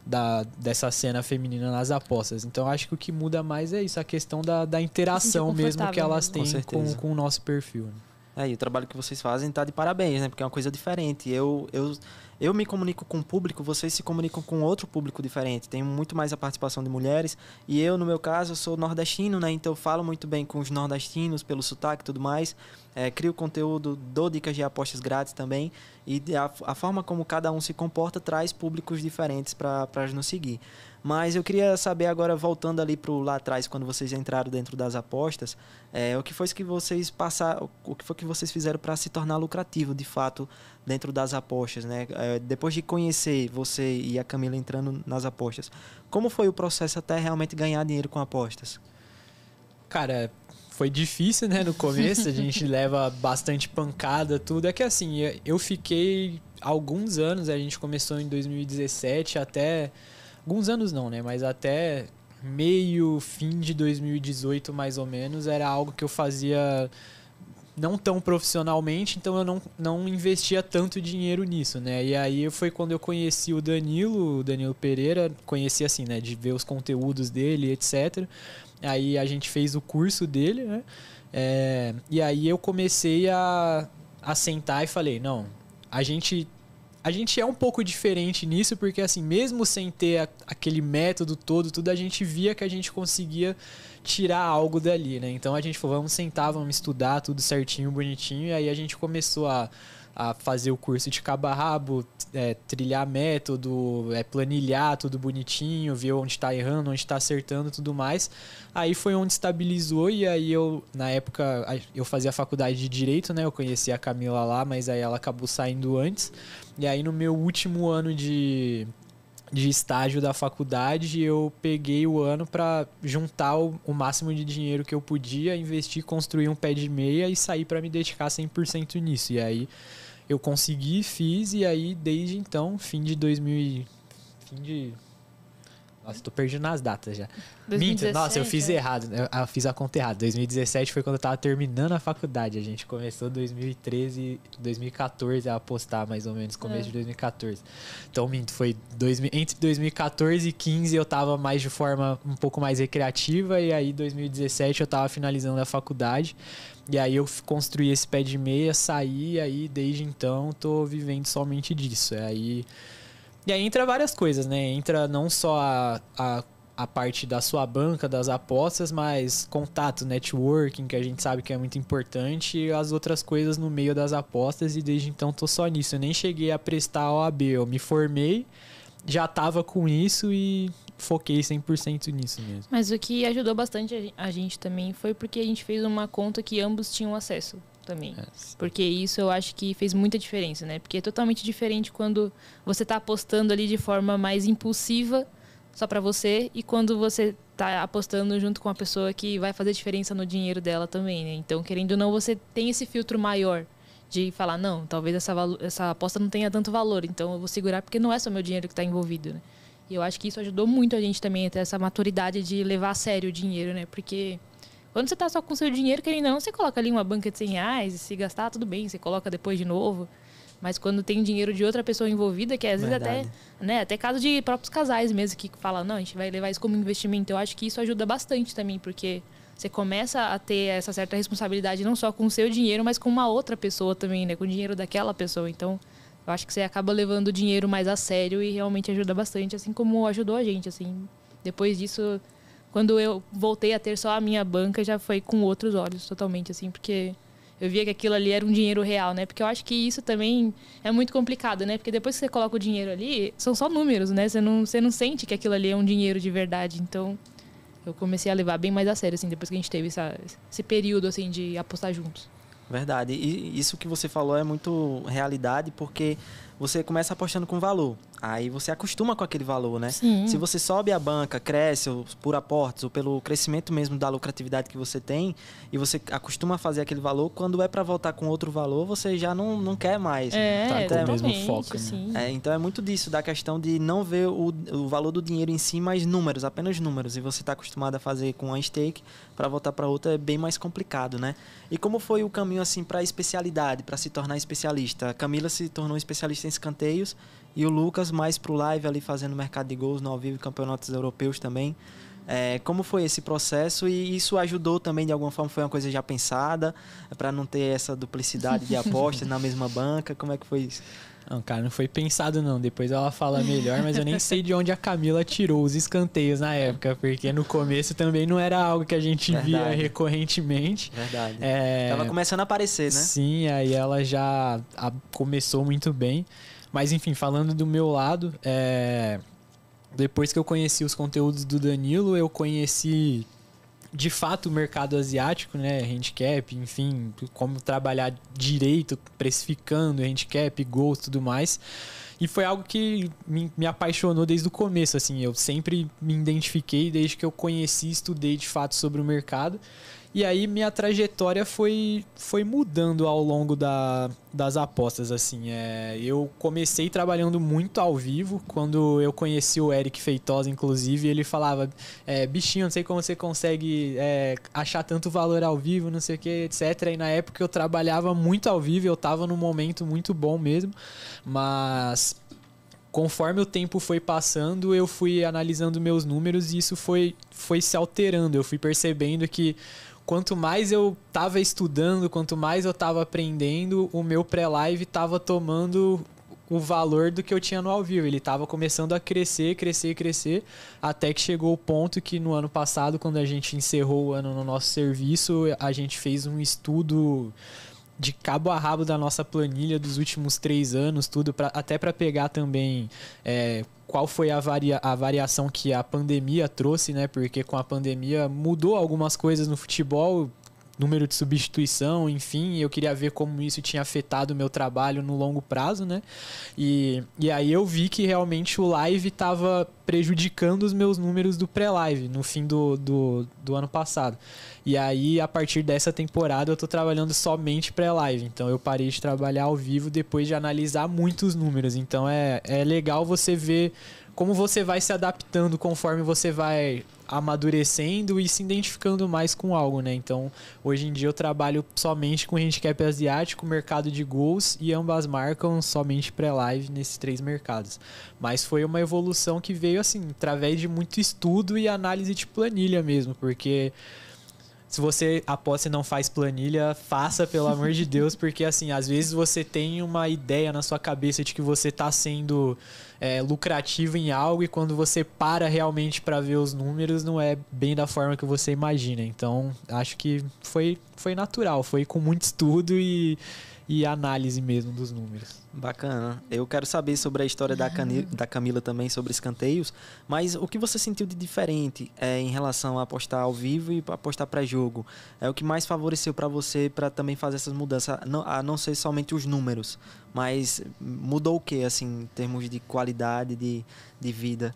da, dessa cena feminina nas apostas. Então acho que o que muda mais é isso, a questão da, da interação mesmo que elas né? têm com, com, com o nosso perfil. Né? É, e o trabalho que vocês fazem tá de parabéns, né? Porque é uma coisa diferente. Eu, eu, eu me comunico com o público, vocês se comunicam com outro público diferente. Tem muito mais a participação de mulheres. E eu, no meu caso, sou nordestino, né? Então eu falo muito bem com os nordestinos, pelo sotaque e tudo mais. É, crio conteúdo, dou dicas de apostas grátis também. E a, a forma como cada um se comporta traz públicos diferentes para nos seguir. Mas eu queria saber agora, voltando ali para lá atrás, quando vocês entraram dentro das apostas, é, o que foi que vocês passaram, o que foi que vocês fizeram para se tornar lucrativo, de fato, dentro das apostas, né? É, depois de conhecer você e a Camila entrando nas apostas, como foi o processo até realmente ganhar dinheiro com apostas? Cara, foi difícil, né? No começo, a gente leva bastante pancada, tudo. É que assim, eu fiquei alguns anos, a gente começou em 2017 até alguns anos não, né? Mas até meio, fim de 2018, mais ou menos, era algo que eu fazia não tão profissionalmente, então eu não, não investia tanto dinheiro nisso, né? E aí foi quando eu conheci o Danilo, o Danilo Pereira, conheci assim, né, de ver os conteúdos dele, etc. Aí a gente fez o curso dele, né? É, e aí eu comecei a, a sentar e falei, não, a gente a gente é um pouco diferente nisso, porque assim, mesmo sem ter a, aquele método todo, tudo, a gente via que a gente conseguia tirar algo dali, né? Então a gente falou, vamos sentar, vamos estudar tudo certinho, bonitinho, e aí a gente começou a a fazer o curso de cabo a rabo, é, trilhar método, é, planilhar tudo bonitinho, ver onde está errando, onde está acertando tudo mais. Aí foi onde estabilizou e aí eu, na época, eu fazia faculdade de Direito, né? Eu conheci a Camila lá, mas aí ela acabou saindo antes. E aí no meu último ano de de estágio da faculdade, eu peguei o ano para juntar o, o, máximo de dinheiro que eu podia, investir, construir um pé de meia e sair para me dedicar 100% nisso. E aí eu consegui, fiz e aí desde então, fim de 2000 fim de nossa, tô perdido nas datas já. Minto, nossa, eu fiz é? errado, né? ah, eu fiz a conta errada. 2017 foi quando eu tava terminando a faculdade. A gente começou 2013, 2014 a apostar mais ou menos, começo é. de 2014. Então, minto, foi dois, entre 2014 e 15 eu tava mais de forma um pouco mais recreativa e aí 2017 eu tava finalizando a faculdade. E aí eu construí esse pé de meia, saí, e aí desde então tô vivendo somente disso. É aí e aí entra várias coisas, né? Entra não só a, a, a parte da sua banca, das apostas, mas contato, networking, que a gente sabe que é muito importante, e as outras coisas no meio das apostas, e desde então tô só nisso. Eu nem cheguei a prestar OAB, eu me formei, já tava com isso e foquei 100% nisso mesmo. Mas o que ajudou bastante a gente também foi porque a gente fez uma conta que ambos tinham acesso também. É. Porque isso eu acho que fez muita diferença, né? Porque é totalmente diferente quando você está apostando ali de forma mais impulsiva só para você e quando você está apostando junto com a pessoa que vai fazer diferença no dinheiro dela também, né? Então, querendo ou não, você tem esse filtro maior de falar, não, talvez essa, essa aposta não tenha tanto valor, então eu vou segurar porque não é só meu dinheiro que está envolvido, né? E eu acho que isso ajudou muito a gente também a ter essa maturidade de levar a sério o dinheiro, né? Porque quando você está só com seu dinheiro, que ainda não, você coloca ali uma banca de 100 reais e se gastar, tudo bem, você coloca depois de novo. Mas quando tem dinheiro de outra pessoa envolvida, que às vezes Verdade. até, né, até caso de próprios casais mesmo que falam, não, a gente vai levar isso como investimento. Eu acho que isso ajuda bastante também, porque você começa a ter essa certa responsabilidade não só com o seu dinheiro, mas com uma outra pessoa também, né, com o dinheiro daquela pessoa. Então, eu acho que você acaba levando o dinheiro mais a sério e realmente ajuda bastante, assim como ajudou a gente, assim. Depois disso, quando eu voltei a ter só a minha banca, já foi com outros olhos totalmente, assim, porque eu via que aquilo ali era um dinheiro real, né? Porque eu acho que isso também é muito complicado, né? Porque depois que você coloca o dinheiro ali, são só números, né? Você não, você não sente que aquilo ali é um dinheiro de verdade. Então, eu comecei a levar bem mais a sério, assim, depois que a gente teve essa, esse período, assim, de apostar juntos. Verdade. E isso que você falou é muito realidade, porque você começa apostando com valor. Aí você acostuma com aquele valor, né? Sim. Se você sobe a banca, cresce por aportes ou pelo crescimento mesmo da lucratividade que você tem e você acostuma a fazer aquele valor, quando é para voltar com outro valor, você já não, não quer mais. É, tá, é mesmo foco. Né? É, então é muito disso, da questão de não ver o, o valor do dinheiro em si, mas números, apenas números. E você está acostumado a fazer com a stake, para voltar para outra é bem mais complicado, né? E como foi o caminho assim para especialidade, para se tornar especialista? A Camila se tornou especialista em escanteios e o Lucas mais pro live ali fazendo mercado de gols no ao vivo, campeonatos europeus também. É, como foi esse processo e isso ajudou também de alguma forma? Foi uma coisa já pensada para não ter essa duplicidade de apostas na mesma banca? Como é que foi isso? Não, cara, não foi pensado não. Depois ela fala melhor, mas eu nem sei de onde a Camila tirou os escanteios na época, porque no começo também não era algo que a gente Verdade. via recorrentemente. Verdade. É... Tava começando a aparecer, né? Sim, aí ela já começou muito bem. Mas enfim, falando do meu lado, é... depois que eu conheci os conteúdos do Danilo, eu conheci de fato o mercado asiático, né, handicap, enfim, como trabalhar direito, precificando handicap, gols, tudo mais. E foi algo que me, me apaixonou desde o começo, assim, eu sempre me identifiquei desde que eu conheci, estudei de fato sobre o mercado. E aí minha trajetória foi, foi mudando ao longo da, das apostas, assim. É, eu comecei trabalhando muito ao vivo. Quando eu conheci o Eric Feitosa, inclusive, ele falava, é, bichinho, não sei como você consegue é, achar tanto valor ao vivo, não sei o que, etc. E na época eu trabalhava muito ao vivo, eu tava num momento muito bom mesmo. Mas conforme o tempo foi passando, eu fui analisando meus números e isso foi, foi se alterando. Eu fui percebendo que quanto mais eu tava estudando, quanto mais eu tava aprendendo, o meu pré-live tava tomando o valor do que eu tinha no ao vivo. Ele tava começando a crescer, crescer, crescer, até que chegou o ponto que no ano passado, quando a gente encerrou o ano no nosso serviço, a gente fez um estudo de cabo a rabo da nossa planilha dos últimos três anos, tudo, pra, até para pegar também é, qual foi a, varia, a variação que a pandemia trouxe, né? Porque com a pandemia mudou algumas coisas no futebol, número de substituição, enfim, eu queria ver como isso tinha afetado o meu trabalho no longo prazo, né? E, e aí eu vi que realmente o live estava prejudicando os meus números do pré-live no fim do, do, do, ano passado. E aí, a partir dessa temporada, eu estou trabalhando somente pré-live. Então, eu parei de trabalhar ao vivo depois de analisar muitos números. Então, é, é legal você ver como você vai se adaptando conforme você vai amadurecendo e se identificando mais com algo, né? Então, hoje em dia eu trabalho somente com handicap é asiático, mercado de gols e ambas marcam somente pré-live nesses três mercados. Mas foi uma evolução que veio assim, através de muito estudo e análise de planilha mesmo, porque se você após e não faz planilha, faça pelo amor de Deus, porque assim, às vezes você tem uma ideia na sua cabeça de que você está sendo é, lucrativo em algo e quando você para realmente para ver os números, não é bem da forma que você imagina. Então, acho que foi, foi natural, foi com muito estudo e e análise mesmo dos números. Bacana. Eu quero saber sobre a história da, Cani da Camila também, sobre escanteios, mas o que você sentiu de diferente é, em relação a apostar ao vivo e apostar pré-jogo? É o que mais favoreceu para você para também fazer essas mudanças, não, a não ser somente os números, mas mudou o que, assim, em termos de qualidade de, de vida?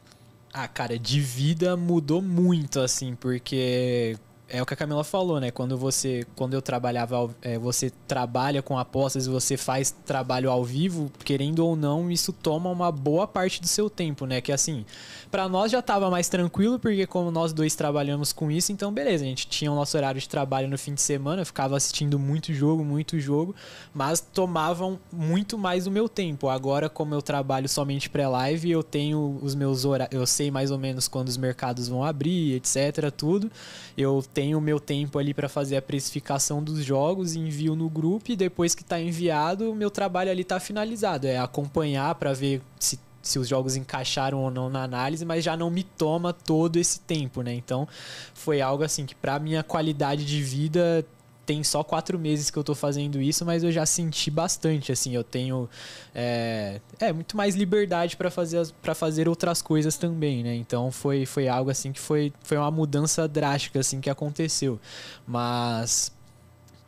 Ah, cara, de vida mudou muito, assim, porque é o que a Camila falou, né? Quando você, quando eu trabalhava, é, você trabalha com apostas e você faz trabalho ao vivo, querendo ou não, isso toma uma boa parte do seu tempo, né? Que assim, para nós já tava mais tranquilo, porque como nós dois trabalhamos com isso, então beleza, a gente tinha o nosso horário de trabalho no fim de semana, ficava assistindo muito jogo, muito jogo, mas tomavam muito mais o meu tempo. Agora, como eu trabalho somente pré-live, eu tenho os meus horários, eu sei mais ou menos quando os mercados vão abrir, etc, tudo. Eu tenho tenho o meu tempo ali para fazer a precificação dos jogos, envio no grupo e depois que está enviado, o meu trabalho ali está finalizado. É acompanhar para ver se se os jogos encaixaram ou não na análise, mas já não me toma todo esse tempo, né? Então, foi algo assim que para minha qualidade de vida tem só quatro meses que eu tô fazendo isso, mas eu já senti bastante, assim, eu tenho é, é muito mais liberdade para fazer para fazer outras coisas também, né? Então foi foi algo assim que foi foi uma mudança drástica assim que aconteceu. Mas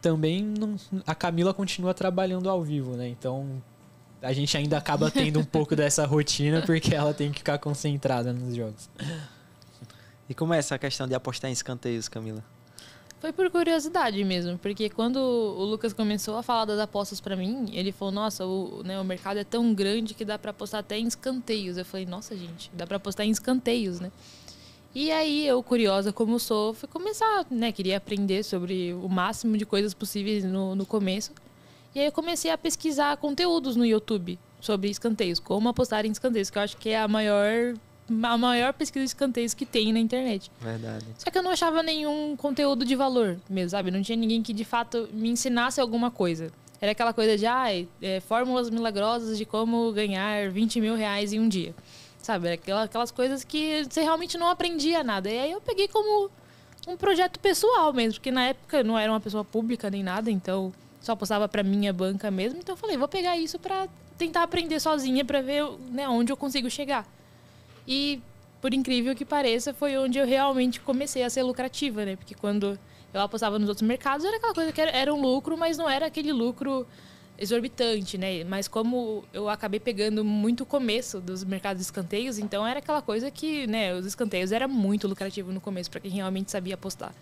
também não, a Camila continua trabalhando ao vivo, né? Então a gente ainda acaba tendo um pouco dessa rotina porque ela tem que ficar concentrada nos jogos. E como é essa questão de apostar em escanteios, Camila? Foi por curiosidade mesmo, porque quando o Lucas começou a falar das apostas para mim, ele falou: "Nossa, o, né, o mercado é tão grande que dá para apostar até em escanteios". Eu falei: "Nossa, gente, dá para apostar em escanteios, né?" E aí eu, curiosa como sou, fui começar, né, queria aprender sobre o máximo de coisas possíveis no, no começo. E aí eu comecei a pesquisar conteúdos no YouTube sobre escanteios, como apostar em escanteios, que eu acho que é a maior a maior pesquisa de escanteios que tem na internet. Verdade. Só que eu não achava nenhum conteúdo de valor mesmo, sabe? Não tinha ninguém que de fato me ensinasse alguma coisa. Era aquela coisa de, ah, é, fórmulas milagrosas de como ganhar 20 mil reais em um dia. Sabe? Aquela, aquelas coisas que você realmente não aprendia nada. E aí eu peguei como um projeto pessoal mesmo, porque na época eu não era uma pessoa pública nem nada, então só postava para minha banca mesmo. Então eu falei, vou pegar isso para tentar aprender sozinha para ver né, onde eu consigo chegar. E, por incrível que pareça, foi onde eu realmente comecei a ser lucrativa, né? Porque quando eu apostava nos outros mercados, era aquela coisa que era, um lucro, mas não era aquele lucro exorbitante, né? Mas como eu acabei pegando muito o começo dos mercados de escanteios, então era aquela coisa que, né, os escanteios era muito lucrativo no começo para quem realmente sabia apostar.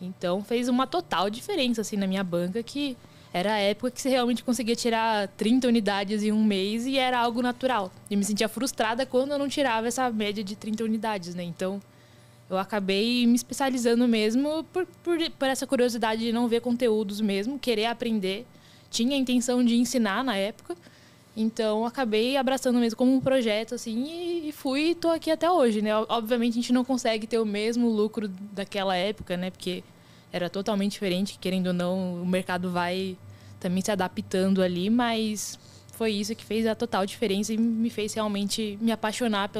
Então fez uma total diferença assim na minha banca que era a época que você realmente conseguia tirar 30 unidades em um mês e era algo natural. E me sentia frustrada quando eu não tirava essa média de 30 unidades, né? Então, eu acabei me especializando mesmo por, por, por essa curiosidade de não ver conteúdos mesmo, querer aprender. Tinha a intenção de ensinar na época. Então, acabei abraçando mesmo como um projeto, assim, e fui e tô aqui até hoje, né? Obviamente, a gente não consegue ter o mesmo lucro daquela época, né? Porque era totalmente diferente, querendo ou não, o mercado vai também se adaptando ali, mas foi isso que fez a total diferença e me fez realmente me apaixonar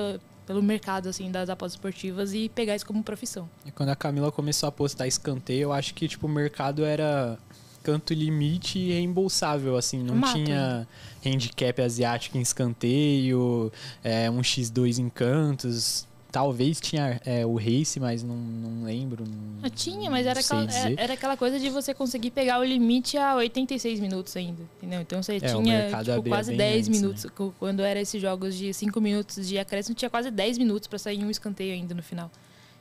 pelo mercado assim das apostas esportivas e pegar isso como profissão. E quando a Camila começou a apostar escanteio, eu acho que tipo o mercado era canto limite e reembolsável, assim, não Mato. tinha né? handicap asiático em escanteio, é, um x2 em cantos, talvez tinha é, o race, mas não, não lembro. Não, ah, tinha, mas era aquela, é, era aquela coisa de você conseguir pegar o limite a 86 minutos ainda, entendeu? Então você é, tinha tipo, quase 10 antes, né? minutos. Né? Quando era esses jogos de 5 minutos de acréscimo, tinha quase 10 minutos para sair um escanteio ainda no final.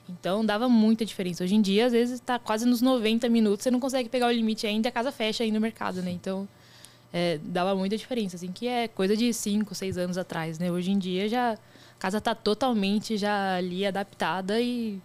Então dava muita diferença. Hoje em dia, às vezes, está quase nos 90 minutos, você não consegue pegar o limite ainda, a casa fecha aí no mercado, né? Então. É, dava muita diferença, assim, que é coisa de 5, 6 anos atrás, né? Hoje em dia já casa tá totalmente já ali adaptada e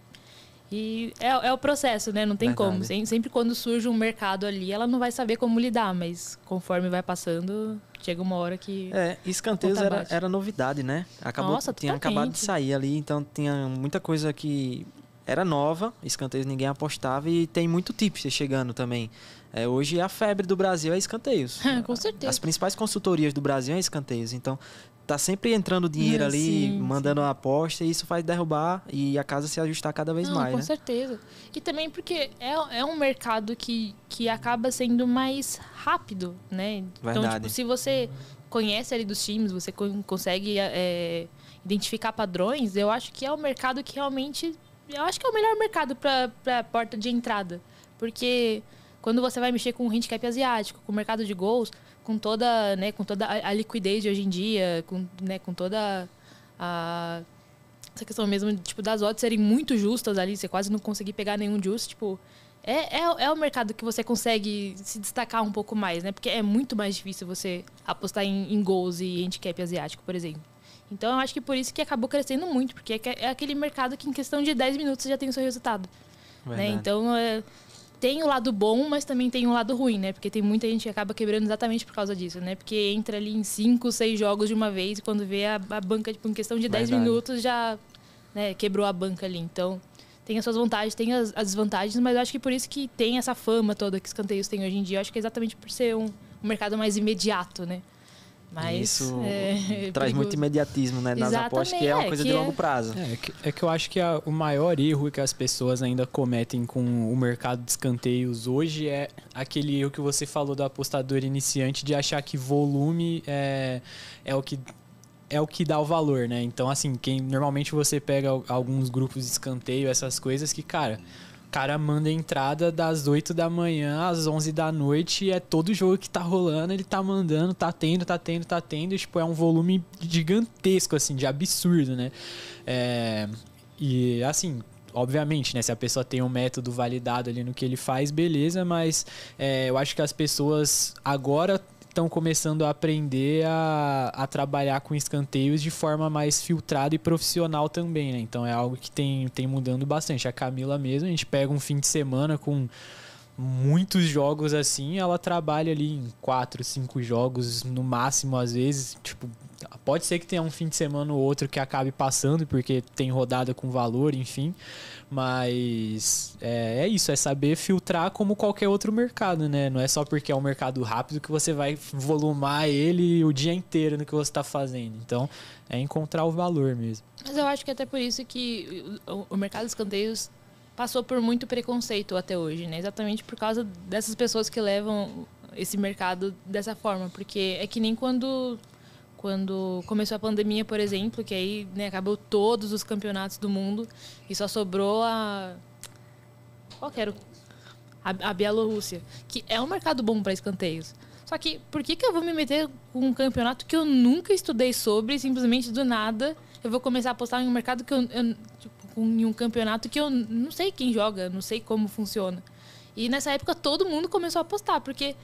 e é, é, o processo, né? Não tem Verdade. como. Sempre, sempre quando surge um mercado ali, ela não vai saber como lidar, mas conforme vai passando, chega uma hora que. É, escanteios era, era, novidade, né? Acabou, Nossa, tinha acabado de sair ali, então tinha muita coisa que era nova, escanteios ninguém apostava e tem muito tipster chegando também. É, hoje a febre do Brasil é escanteios. Com certeza. As principais consultorias do Brasil é escanteios. Então, tá sempre entrando dinheiro ali, sim, mandando sim. aposta, e isso faz derrubar e a casa se ajustar cada vez Não, mais. Com né? certeza. E também porque é, é um mercado que, que acaba sendo mais rápido, né? Verdade. Então, tipo, se você conhece ali dos times, você consegue é, identificar padrões, eu acho que é o um mercado que realmente. Eu acho que é o melhor mercado para porta de entrada. Porque quando você vai mexer com o handicap asiático, com o mercado de gols, com toda, né, com toda a, liquidez de hoje em dia, com, né, com toda a essa questão mesmo tipo das odds serem muito justas ali, você quase não conseguir pegar nenhum justo, tipo, é, é, é o mercado que você consegue se destacar um pouco mais, né? Porque é muito mais difícil você apostar em, em gols e handicap asiático, por exemplo. Então eu acho que por isso que acabou crescendo muito, porque é, é aquele mercado que em questão de 10 minutos já tem o seu resultado. Né? Então é, tem o lado bom, mas também tem o lado ruim, né? Porque tem muita gente que acaba quebrando exatamente por causa disso, né? Porque entra ali em cinco, seis jogos de uma vez e quando vê a, a banca, tipo, em questão de dez 10 né? minutos já né, quebrou a banca ali. Então, tem as suas vantagens, tem as, as desvantagens, mas eu acho que por isso que tem essa fama toda que os canteios têm hoje em dia. Eu acho que é exatamente por ser um, um mercado mais imediato, né? Mas, isso é, traz perigo. muito imediatismo né, nas apostas, que é uma coisa de é. longo prazo. É, que, é que eu acho que a, o maior erro que as pessoas ainda cometem com o mercado de escanteios hoje é aquele erro que você falou do apostador iniciante de achar que volume é, é o que é o que dá o valor, né? Então, assim, quem normalmente você pega alguns grupos de escanteio, essas coisas que, cara, cara manda entrada das 8 da manhã às 11 da noite e é todo jogo que tá rolando, ele tá mandando, tá tendo, tá tendo, tá tendo. E, tipo, é um volume gigantesco, assim, de absurdo, né? É... E, assim, obviamente, né? Se a pessoa tem um método validado ali no que ele faz, beleza, mas é, eu acho que as pessoas agora estão começando a aprender a, a trabalhar com escanteios de forma mais filtrada e profissional também, né? Então é algo que tem, tem mudando bastante. A Camila mesmo, a gente pega um fim de semana com muitos jogos assim, ela trabalha ali em quatro, cinco jogos no máximo às vezes, tipo, pode ser que tenha um fim de semana ou outro que acabe passando porque tem rodada com valor, enfim. Mas é, é, isso, é saber filtrar como qualquer outro mercado, né? Não é só porque é um mercado rápido que você vai volumar ele o dia inteiro no que você está fazendo. Então, é encontrar o valor mesmo. Mas eu acho que é até por isso que o, o mercado de escanteios passou por muito preconceito até hoje, né? Exatamente por causa dessas pessoas que levam esse mercado dessa forma, porque é que nem quando quando começou a pandemia, por exemplo, que aí né, acabou todos os campeonatos do mundo e só sobrou a. Qual que era? A, a Bielorrússia, que é um mercado bom para escanteios. Só que por que, que eu vou me meter com um campeonato que eu nunca estudei sobre, simplesmente do nada eu vou começar a apostar em um mercado que eu, eu tipo, em um campeonato que eu não sei quem joga, não sei como funciona. E nessa época todo mundo começou a apostar, porque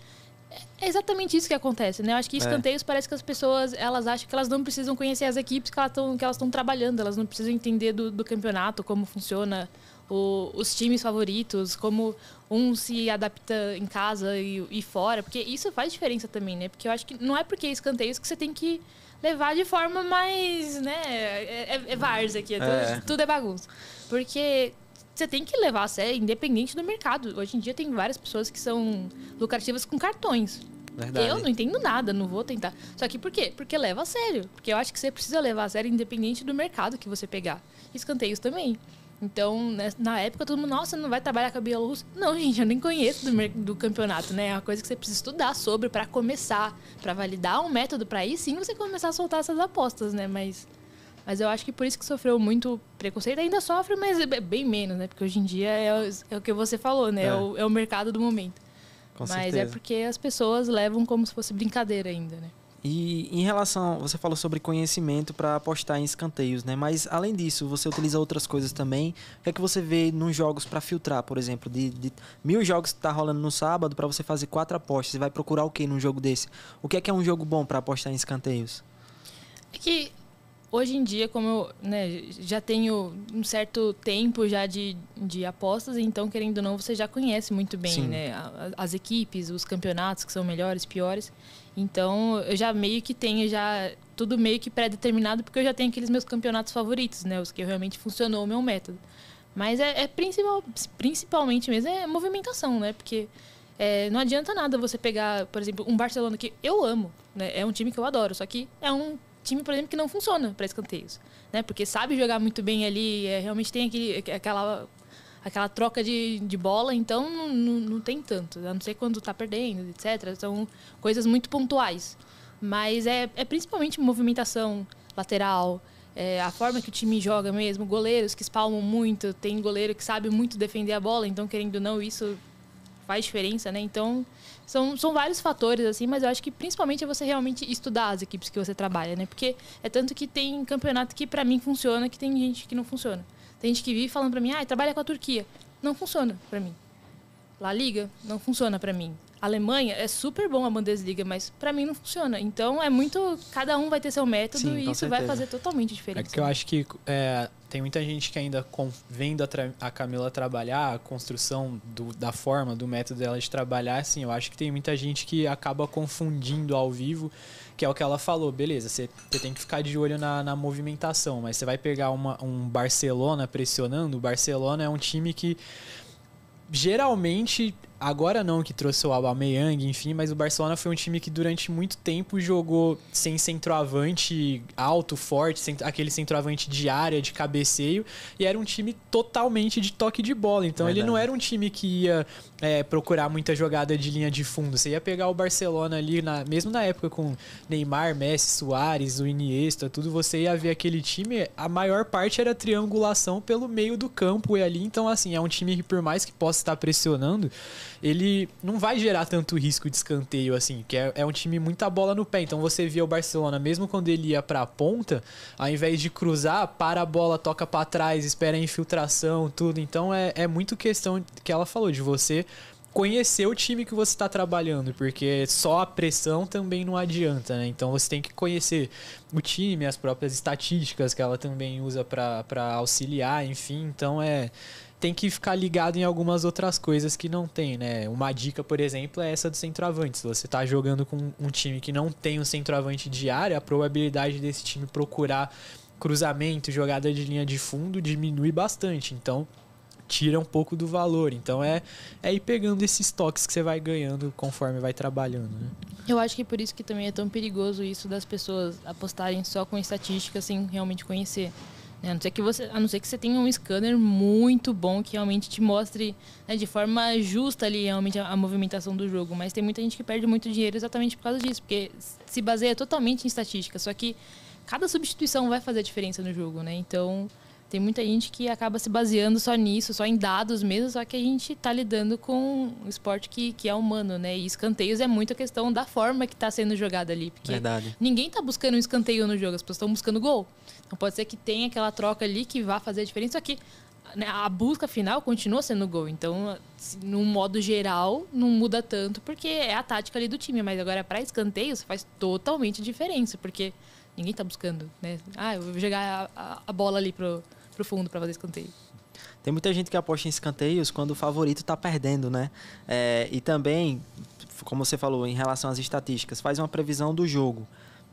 é exatamente isso que acontece, né? Eu acho que é. escanteios é. parece que as pessoas elas acham que elas não precisam conhecer as equipes que elas estão trabalhando, elas não precisam entender do, do campeonato, como funciona, o, os times favoritos, como um se adapta em casa e, e, fora, porque isso faz diferença também, né? Porque eu acho que não é porque escanteios que você tem que levar de forma mais, né? É, é, é aqui, é tudo, tudo é bagunça. Porque você tem que levar a sério, independente do mercado. Hoje em dia tem várias pessoas que são lucrativas com cartões. Verdade. Eu não entendo nada, não vou tentar. Só que por quê? Porque leva a sério. Porque eu acho que você precisa levar a sério, independente do mercado que você pegar. Escanteios também. Então, né, na época, todo mundo, nossa, não vai trabalhar com a Bielorrusia? Não, gente, eu nem conheço do, do campeonato, né? É uma coisa que você precisa estudar sobre para começar, para validar um método para aí sim você começar a soltar essas apostas, né? Mas mas eu acho que por isso que sofreu muito preconceito, ainda sofre, mas é bem menos, né? Porque hoje em dia é, é o que você falou, né? É, é o, é o mercado do momento. Com mas é certeza. é porque as pessoas levam como se fosse brincadeira ainda, né? E em relação, você falou sobre conhecimento para apostar em escanteios, né? Mas além disso, você utiliza outras coisas também. O que é que você vê nos jogos para filtrar, por exemplo, de, de mil jogos que tá rolando no sábado para você fazer quatro apostas, você vai procurar o que num jogo desse? O que é que é um jogo bom para apostar em escanteios? É que hoje em dia, como eu né, já tenho um certo tempo já de, de apostas, então, querendo ou não, você já conhece muito bem né, as equipes, os campeonatos que são melhores, piores. Então, eu já meio que tenho já tudo meio que pré-determinado, porque eu já tenho aqueles meus campeonatos favoritos, né? Os que realmente funcionou o meu método. Mas é, é principal, principalmente mesmo é movimentação, né? Porque é, não adianta nada você pegar, por exemplo, um Barcelona que eu amo, né? É um time que eu adoro, só que é um time, por exemplo, que não funciona para escanteios, né? Porque sabe jogar muito bem ali, é, realmente tem aquele, é, aquela, aquela troca de, de bola, então não, não tem tanto, a não ser quando está perdendo, etc. São coisas muito pontuais. Mas é, é principalmente movimentação lateral, é, a forma que o time joga mesmo, goleiros que espalmam muito, tem goleiro que sabe muito defender a bola, então querendo ou não, isso faz diferença, né? Então são, são vários fatores, assim, mas eu acho que principalmente é você realmente estudar as equipes que você trabalha, né? Porque é tanto que tem campeonato que para mim funciona, que tem gente que não funciona. Tem gente que vive falando para mim, ah, trabalha com a Turquia. Não funciona para mim. La Liga não funciona para mim. Alemanha é super bom a Bundesliga, mas para mim não funciona. Então é muito. Cada um vai ter seu método Sim, e isso certeza. vai fazer totalmente diferente. É que eu acho que é, tem muita gente que ainda vendo a, a Camila trabalhar, a construção do, da forma, do método dela de trabalhar, assim, eu acho que tem muita gente que acaba confundindo ao vivo, que é o que ela falou, beleza, você, você tem que ficar de olho na, na movimentação, mas você vai pegar uma, um Barcelona pressionando, o Barcelona é um time que geralmente Agora não que trouxe o Aubameyang, enfim, mas o Barcelona foi um time que durante muito tempo jogou sem centroavante alto, forte, sem, aquele centroavante de área, de cabeceio, e era um time totalmente de toque de bola. Então Verdade. ele não era um time que ia é, procurar muita jogada de linha de fundo. Você ia pegar o Barcelona ali, na, mesmo na época com Neymar, Messi, Soares, o Iniesta, tudo, você ia ver aquele time, a maior parte era triangulação pelo meio do campo e ali. Então, assim, é um time que por mais que possa estar pressionando ele não vai gerar tanto risco de escanteio assim, que é, é um time muita bola no pé. Então você via o Barcelona, mesmo quando ele ia para a ponta, ao invés de cruzar, para a bola, toca para trás, espera a infiltração, tudo. Então é, é muito questão que ela falou de você conhecer o time que você está trabalhando, porque só a pressão também não adianta, né? Então você tem que conhecer o time, as próprias estatísticas que ela também usa para auxiliar, enfim. Então é tem que ficar ligado em algumas outras coisas que não tem, né? Uma dica, por exemplo, é essa do centroavante. Se você tá jogando com um time que não tem um centroavante de área, a probabilidade desse time procurar cruzamento, jogada de linha de fundo diminui bastante. Então, tira um pouco do valor. Então é, é ir pegando esses toques que você vai ganhando conforme vai trabalhando. Né? Eu acho que por isso que também é tão perigoso isso das pessoas apostarem só com estatísticas sem realmente conhecer. Né? A, não ser que você, a não ser que você tenha um scanner muito bom que realmente te mostre né, de forma justa ali realmente a, a, movimentação do jogo. Mas tem muita gente que perde muito dinheiro exatamente por causa disso, porque se baseia totalmente em estatística. Só que cada substituição vai fazer diferença no jogo, né? Então tem muita gente que acaba se baseando só nisso, só em dados mesmo, só que a gente está lidando com um esporte que, que é humano, né? E escanteios é muito a questão da forma que está sendo jogada ali. Porque Verdade. ninguém está buscando um escanteio no jogo, as pessoas estão buscando gol. Então pode ser que tenha aquela troca ali que vá fazer a diferença, só que né, a busca final continua sendo gol. Então, num assim, modo geral, não muda tanto, porque é a tática ali do time. Mas agora, para escanteios, faz totalmente diferença, porque ninguém está buscando, né? Ah, eu vou jogar a, a, a bola ali pro profundo para fazer escanteio. Tem muita gente que aposta em escanteios quando o favorito está perdendo, né? É, e também, como você falou, em relação às estatísticas, faz uma previsão do jogo.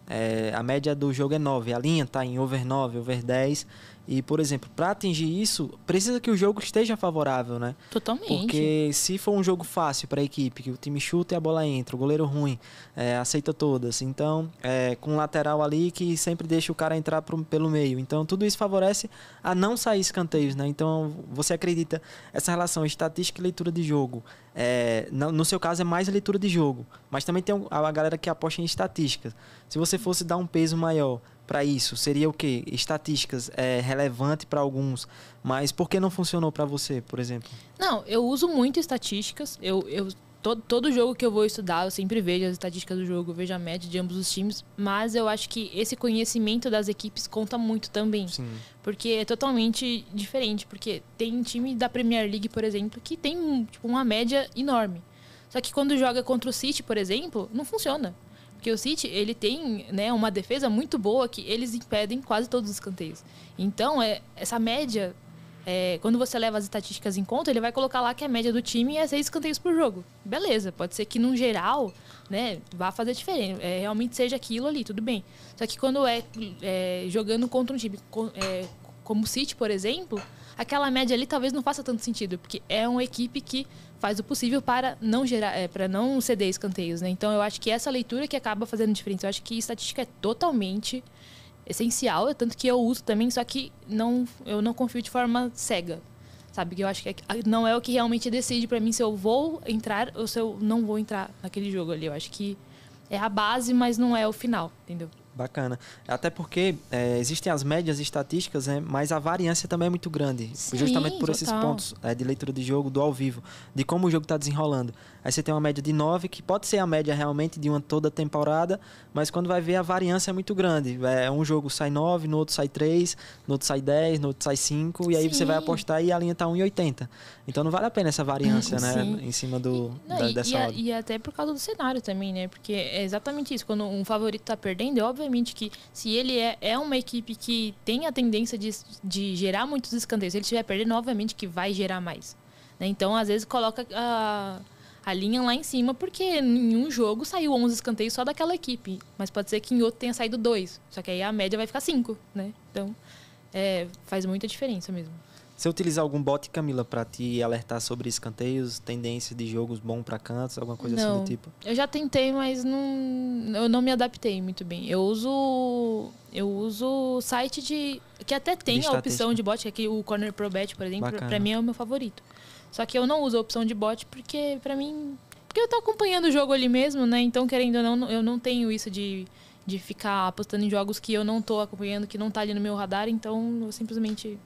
É, a média do jogo é 9, a linha está em over 9, over 10. E, por exemplo, para atingir isso, precisa que o jogo esteja favorável, né? Totalmente. Porque se for um jogo fácil para a equipe, que o time chuta e a bola entra, o goleiro ruim, é, aceita todas. Então, é, com um lateral ali que sempre deixa o cara entrar pro, pelo meio. Então, tudo isso favorece a não sair escanteios, né? Então, você acredita, essa relação estatística e leitura de jogo, é, no, no seu caso é mais leitura de jogo, mas também tem a galera que aposta em estatísticas. Se você você fosse dar um peso maior para isso, seria o quê? Estatísticas é relevante para alguns, mas por que não funcionou para você, por exemplo? Não, eu uso muito estatísticas. Eu, eu todo, todo jogo que eu vou estudar, eu sempre vejo as estatísticas do jogo, vejo a média de ambos os times, mas eu acho que esse conhecimento das equipes conta muito também. Sim. Porque é totalmente diferente, porque tem time da Premier League, por exemplo, que tem tipo, uma média enorme. Só que quando joga contra o City, por exemplo, não funciona. Porque o City, ele tem né, uma defesa muito boa que eles impedem quase todos os escanteios. Então, é, essa média, é, quando você leva as estatísticas em conta, ele vai colocar lá que a média do time é seis escanteios por jogo. Beleza, pode ser que, no geral, né, vá fazer diferença. É, realmente seja aquilo ali, tudo bem. Só que quando é, é jogando contra um time com, é, como o City, por exemplo, aquela média ali talvez não faça tanto sentido, porque é uma equipe que faz o possível para não gerar, é, para não ceder escanteios, né? Então eu acho que essa leitura que acaba fazendo diferença. Eu acho que estatística é totalmente essencial, é tanto que eu uso também, só que não, eu não confio de forma cega, sabe? Que eu acho que é ah, não é o que realmente decide para mim se eu vou entrar ou se eu não vou entrar naquele jogo ali. Eu acho que é a base, mas não é o final, entendeu? Bacana. Até porque é, existem as médias estatísticas, né, mas a variância também é muito grande. Sim, justamente por total. esses pontos é, de leitura de jogo do ao vivo, de como o jogo está desenrolando. Aí você tem uma média de 9, que pode ser a média realmente de uma toda temporada, mas quando vai ver a variância é muito grande. É, um jogo sai 9, no outro sai 3, no outro sai 10, no outro sai 5, e aí Sim. você vai apostar e a linha tá 1,80. Então não vale a pena essa variância, né? Em cima do, e, não, da, e, dessa e, a, é, e é até por causa do cenário também, né? Porque é exatamente isso. Quando um favorito tá perdendo, é obviamente que se ele é, é uma equipe que tem a tendência de, de gerar muitos escanteios, se ele estiver perdendo, obviamente que vai gerar mais. Né? Então, às vezes, coloca Uh alinham lá em cima, porque nenhum jogo saiu 11 escanteios só daquela equipe. Mas pode ser que em outro tenha saído dois. Só que aí a média vai ficar cinco, né? Então, é, faz muita diferença mesmo. Você utilizar algum bot, Camila, para te alertar sobre escanteios, tendência de jogos bom para cantos, alguma coisa não, assim do tipo? Eu já tentei, mas não, eu não me adaptei muito bem. Eu uso eu uso site de que até tem de a opção de bot, que aqui é o Corner Pro Bet, por exemplo, para mim é o meu favorito. Só que eu não uso a opção de bot porque, para mim, porque eu tô acompanhando o jogo ali mesmo, né? Então, querendo ou não, eu não tenho isso de, de ficar apostando em jogos que eu não tô acompanhando, que não tá ali no meu radar, então eu simplesmente.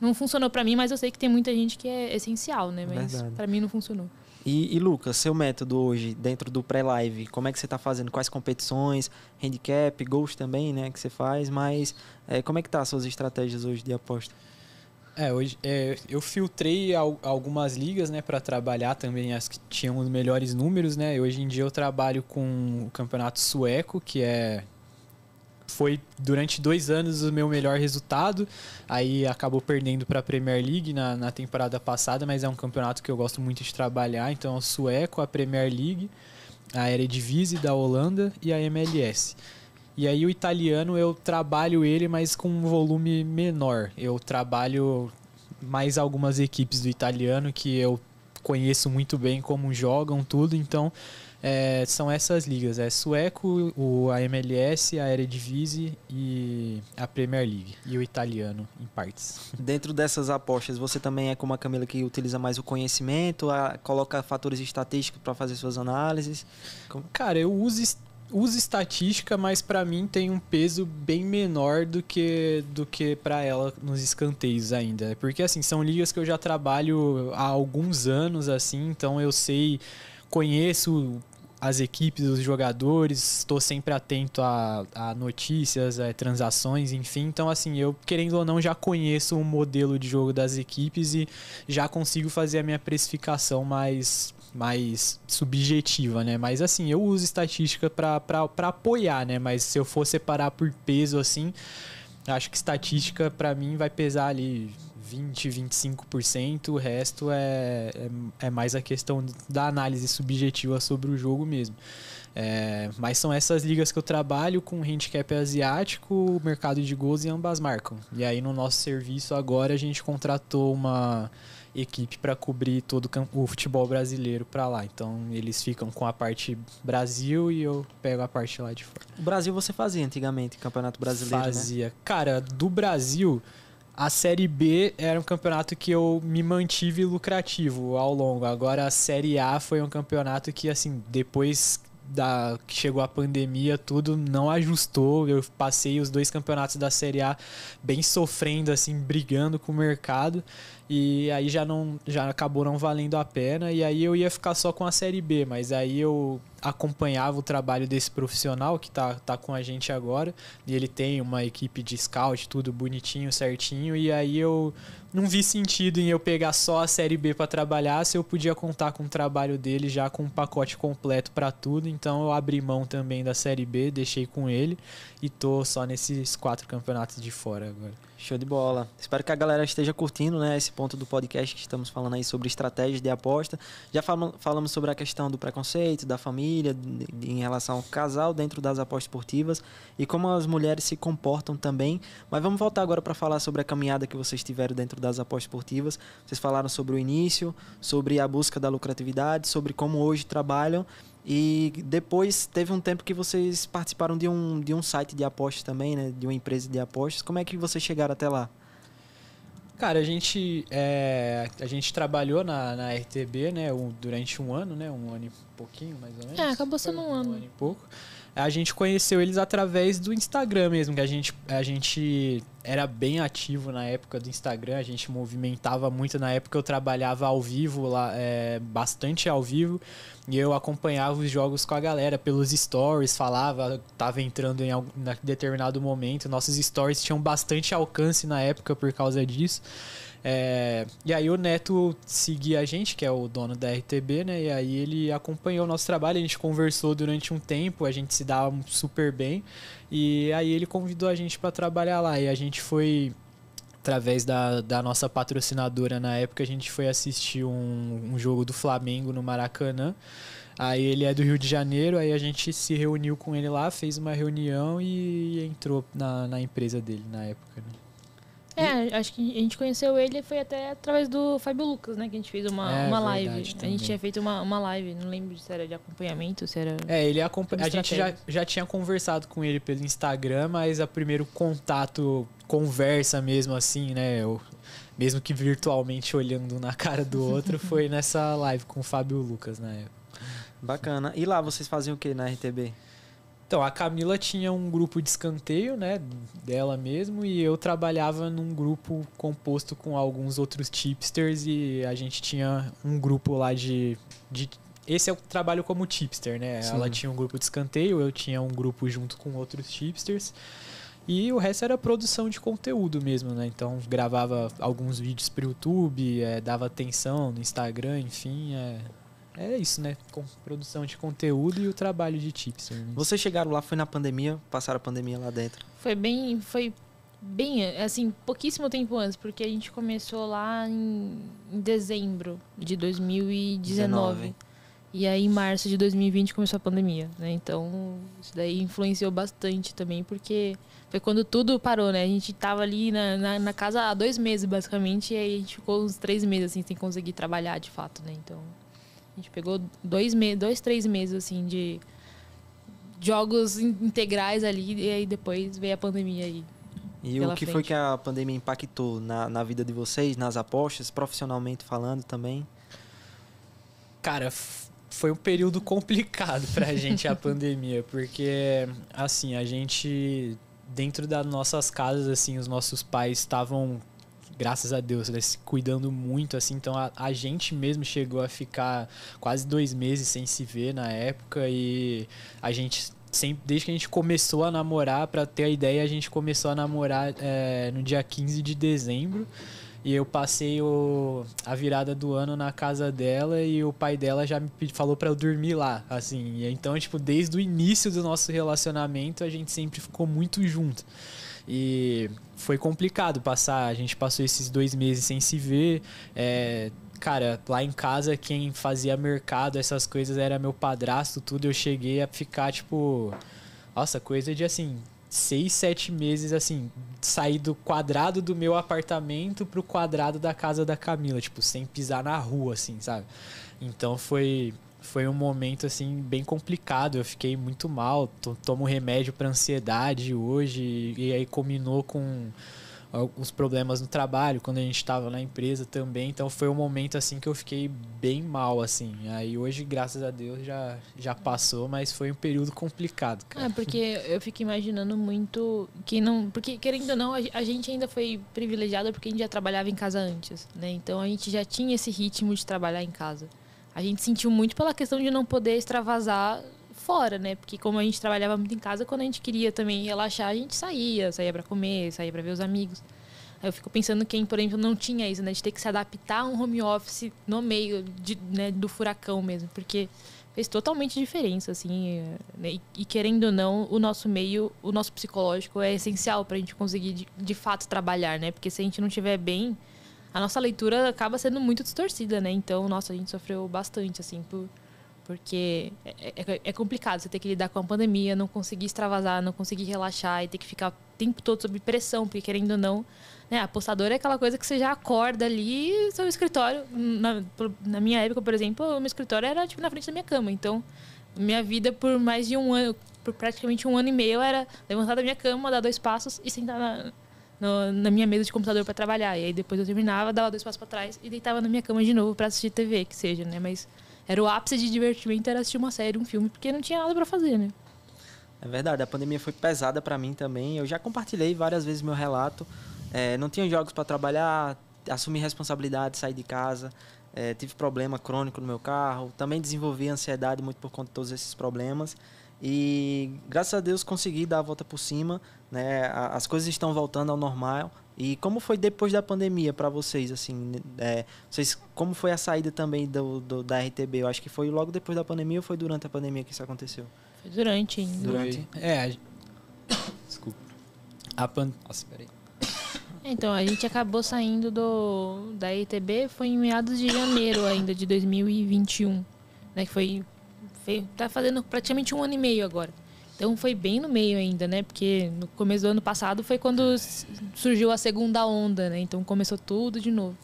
Não funcionou para mim, mas eu sei que tem muita gente que é essencial, né? Mas para mim não funcionou. E, e, Lucas, seu método hoje dentro do pré-live, como é que você está fazendo? Quais competições, handicap, gols também, né, que você faz? Mas é, como é que tá as suas estratégias hoje de aposta? É, hoje é, eu filtrei al algumas ligas, né, para trabalhar também as que tinham os melhores números, né. E hoje em dia eu trabalho com o campeonato sueco, que é foi durante dois anos o meu melhor resultado. Aí acabou perdendo para a Premier League na, na, temporada passada, mas é um campeonato que eu gosto muito de trabalhar. Então, é o sueco, a Premier League, a Eredivisie da Holanda e a MLS. E aí o italiano eu trabalho ele, mas com um volume menor. Eu trabalho mais algumas equipes do italiano que eu conheço muito bem como jogam tudo, então é, são essas ligas, é sueco, o a MLS, a Eredivisie e a Premier League e o italiano em partes. Dentro dessas apostas, você também é como a Camila que utiliza mais o conhecimento, a, coloca fatores estatísticos para fazer suas análises? Como... Cara, eu uso usa estatística, mas para mim tem um peso bem menor do que do que para ela nos escanteios ainda. Porque assim, são ligas que eu já trabalho há alguns anos assim, então eu sei, conheço as equipes, os jogadores, estou sempre atento a, a notícias, a transações, enfim. Então, assim, eu, querendo ou não, já conheço o modelo de jogo das equipes e já consigo fazer a minha precificação mais mais subjetiva, né? Mas assim, eu uso estatística para apoiar, né? Mas se eu for separar por peso assim, acho que estatística para mim vai pesar ali 20, 25%, o resto é, é, é, mais a questão da análise subjetiva sobre o jogo mesmo. É, mas são essas ligas que eu trabalho com handicap asiático, mercado de gols e ambas marcam. E aí no nosso serviço agora a gente contratou uma equipe para cobrir todo o futebol brasileiro para lá. Então eles ficam com a parte Brasil e eu pego a parte lá de fora. O Brasil você fazia antigamente, Campeonato Brasileiro? Né? Fazia. Né? Cara, do Brasil, a Série B era um campeonato que eu me mantive lucrativo ao longo. Agora a Série A foi um campeonato que, assim, depois da que chegou a pandemia, tudo não ajustou. Eu passei os dois campeonatos da Série A bem sofrendo assim, brigando com o mercado, e aí já não já acabou não valendo a pena, e aí eu ia ficar só com a Série B, mas aí eu acompanhava o trabalho desse profissional que tá, tá com a gente agora. E ele tem uma equipe de scout, tudo bonitinho, certinho. E aí eu não vi sentido em eu pegar só a série B para trabalhar, se eu podia contar com o trabalho dele já com um pacote completo para tudo. Então eu abri mão também da série B, deixei com ele e tô só nesses quatro campeonatos de fora agora. Show de bola. Espero que a galera esteja curtindo né, esse ponto do podcast que estamos falando aí sobre estratégias de aposta. Já falamos sobre a questão do preconceito, da família, em relação ao casal dentro das apostas esportivas e como as mulheres se comportam também. Mas vamos voltar agora para falar sobre a caminhada que vocês tiveram dentro das apostas esportivas. Vocês falaram sobre o início, sobre a busca da lucratividade, sobre como hoje trabalham e depois teve um tempo que vocês participaram de um, de um site de apostas também, né? De uma empresa de apostas. Como é que vocês chegaram até lá? Cara, a gente, é, a gente trabalhou na, na RTB né, um, durante um ano, né? Um ano e pouquinho, mais ou menos. É, acabou sendo um, um ano. Um ano e pouco a gente conheceu eles através do Instagram mesmo, que a gente, a gente era bem ativo na época do Instagram, a gente movimentava muito. Na época eu trabalhava ao vivo lá, é, bastante ao vivo, e eu acompanhava os jogos com a galera pelos stories, falava, tava entrando em algum, determinado momento. Nossos stories tinham bastante alcance na época por causa disso. É, e aí o Neto seguia a gente, que é o dono da RTB, né? E aí ele acompanhou o nosso trabalho, a gente conversou durante um tempo, a gente se dava super bem. E aí ele convidou a gente para trabalhar lá. E a gente foi através da, da nossa patrocinadora na época, a gente foi assistir um, um, jogo do Flamengo no Maracanã. Aí ele é do Rio de Janeiro, aí a gente se reuniu com ele lá, fez uma reunião e entrou na, na empresa dele na época. Né? É, acho que a gente conheceu ele foi até através do Fábio Lucas, né? Que a gente fez uma, é, uma live. A gente tinha feito uma, uma live, não lembro se era de acompanhamento, se era. É, ele a gente já, já tinha conversado com ele pelo Instagram, mas a primeiro contato, conversa mesmo assim, né? Eu, mesmo que virtualmente olhando na cara do outro, foi nessa live com o Fábio Lucas né Bacana. E lá vocês faziam o que na RTB? Então, a Camila tinha um grupo de escanteio, né, dela mesmo, e eu trabalhava num grupo composto com alguns outros tipsters e a gente tinha um grupo lá de, de esse é o trabalho como tipster, né? Sim. Ela tinha um grupo de escanteio, eu tinha um grupo junto com outros tipsters. E o resto era produção de conteúdo mesmo, né? Então gravava alguns vídeos para o YouTube, é, dava atenção no Instagram, enfim, é, é isso, né? Com produção de conteúdo e o trabalho de tips. Né? Vocês chegaram lá, foi na pandemia, passaram a pandemia lá dentro? Foi bem, foi bem, assim, pouquíssimo tempo antes, porque a gente começou lá em, em dezembro de 2019. 19. E aí, em março de 2020, começou a pandemia, né? Então, isso daí influenciou bastante também, porque foi quando tudo parou, né? A gente tava ali na, na, na casa há dois meses, basicamente, e aí a gente ficou uns três meses, assim, sem conseguir trabalhar, de fato, né? Então gente pegou dois, dois três meses, assim, de jogos integrais ali. E aí depois veio a pandemia aí. E o que frente. foi que a pandemia impactou na, na vida de vocês, nas apostas, profissionalmente falando também? Cara, foi um período complicado para a gente a pandemia, porque assim, a gente dentro das nossas casas assim, os nossos pais estavam graças a Deus, né, se cuidando muito, assim. Então a, a, gente mesmo chegou a ficar quase dois meses sem se ver na época e a gente. Sempre, desde que a gente começou a namorar, para ter a ideia, a gente começou a namorar é, no dia 15 de dezembro. E eu passei o, a virada do ano na casa dela e o pai dela já me falou para eu dormir lá, assim. Então, tipo, desde o início do nosso relacionamento, a gente sempre ficou muito junto. E foi complicado passar. A gente passou esses dois meses sem se ver. É, cara, lá em casa quem fazia mercado, essas coisas, era meu padrasto, tudo. Eu cheguei a ficar, tipo. Nossa, coisa de assim, seis, sete meses, assim, sair do quadrado do meu apartamento pro quadrado da casa da Camila, tipo, sem pisar na rua, assim, sabe? Então foi foi um momento assim bem complicado. Eu fiquei muito mal, tomo remédio para ansiedade hoje e aí combinou com alguns problemas no trabalho, quando a gente estava na empresa também. Então foi um momento assim que eu fiquei bem mal assim. Aí hoje, graças a Deus, já já passou, mas foi um período complicado, cara. É, porque eu fico imaginando muito que não, porque querendo ou não, a gente ainda foi privilegiada porque a gente já trabalhava em casa antes, né? Então a gente já tinha esse ritmo de trabalhar em casa a gente sentiu muito pela questão de não poder extravasar fora, né? Porque como a gente trabalhava muito em casa, quando a gente queria também relaxar, a gente saía, saía para comer, saía para ver os amigos. Aí eu fico pensando quem, por exemplo, não tinha isso, né? De ter que se adaptar a um home office no meio de, né, do furacão mesmo, porque fez totalmente diferença, assim. Né? E, e, querendo ou não, o nosso meio, o nosso psicológico é essencial para a gente conseguir de, de fato trabalhar, né? Porque se a gente não estiver bem, a nossa leitura acaba sendo muito distorcida, né? Então, nossa, a gente sofreu bastante, assim, por, porque é, é, é, complicado você ter que lidar com a pandemia, não conseguir extravasar, não conseguir relaxar e ter que ficar o tempo todo sob pressão, porque querendo ou não, né? Apostador é aquela coisa que você já acorda ali, seu escritório. Na, na minha época, por exemplo, o meu escritório era tipo na frente da minha cama. Então, minha vida por mais de um ano, por praticamente um ano e meio, era levantar da minha cama, dar dois passos e sentar na, no, na minha mesa de computador para trabalhar. E aí depois eu terminava, dava dois passos para trás e deitava na minha cama de novo para assistir TV, que seja, né? Mas era o ápice de divertimento era assistir uma série, um filme, porque não tinha nada para fazer, né? É verdade, a pandemia foi pesada para mim também. Eu já compartilhei várias vezes meu relato. É, não tinha jogos para trabalhar, assumi responsabilidade, saí de casa. É, tive problema crônico no meu carro. Também desenvolvi ansiedade muito por conta de todos esses problemas. E graças a Deus consegui dar a volta por cima, né? As coisas estão voltando ao normal. E como foi depois da pandemia para vocês, assim, é, vocês, como foi a saída também do, do, da RTB? Eu acho que foi logo depois da pandemia ou foi durante a pandemia que isso aconteceu? Foi durante, hein? Durante. É, a... desculpa. A pan... Nossa, peraí. É, então, a gente acabou saindo do, da RTB foi em meados de janeiro ainda de 2021, né? Que foi foi, tá fazendo praticamente um ano e meio agora. Então foi bem no meio ainda, né? Porque no começo do ano passado foi quando é. surgiu a segunda onda, né? Então começou tudo de novo.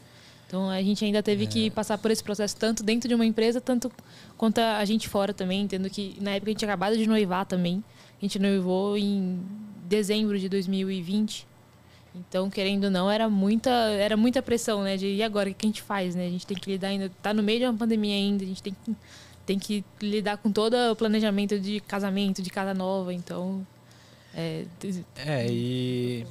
Então a gente ainda teve é. que passar por esse processo tanto dentro de uma empresa, tanto quanto a gente fora também, tendo que na época a gente acabava de noivar também. A gente noivou em dezembro de 2020. Então, querendo ou não, era muita, era muita pressão, né? De e agora o que a gente faz, né? A gente tem que lidar ainda, tá no meio de uma pandemia ainda, a gente tem que tem que lidar com todo o planejamento de casamento, de casa nova, então. É, é e.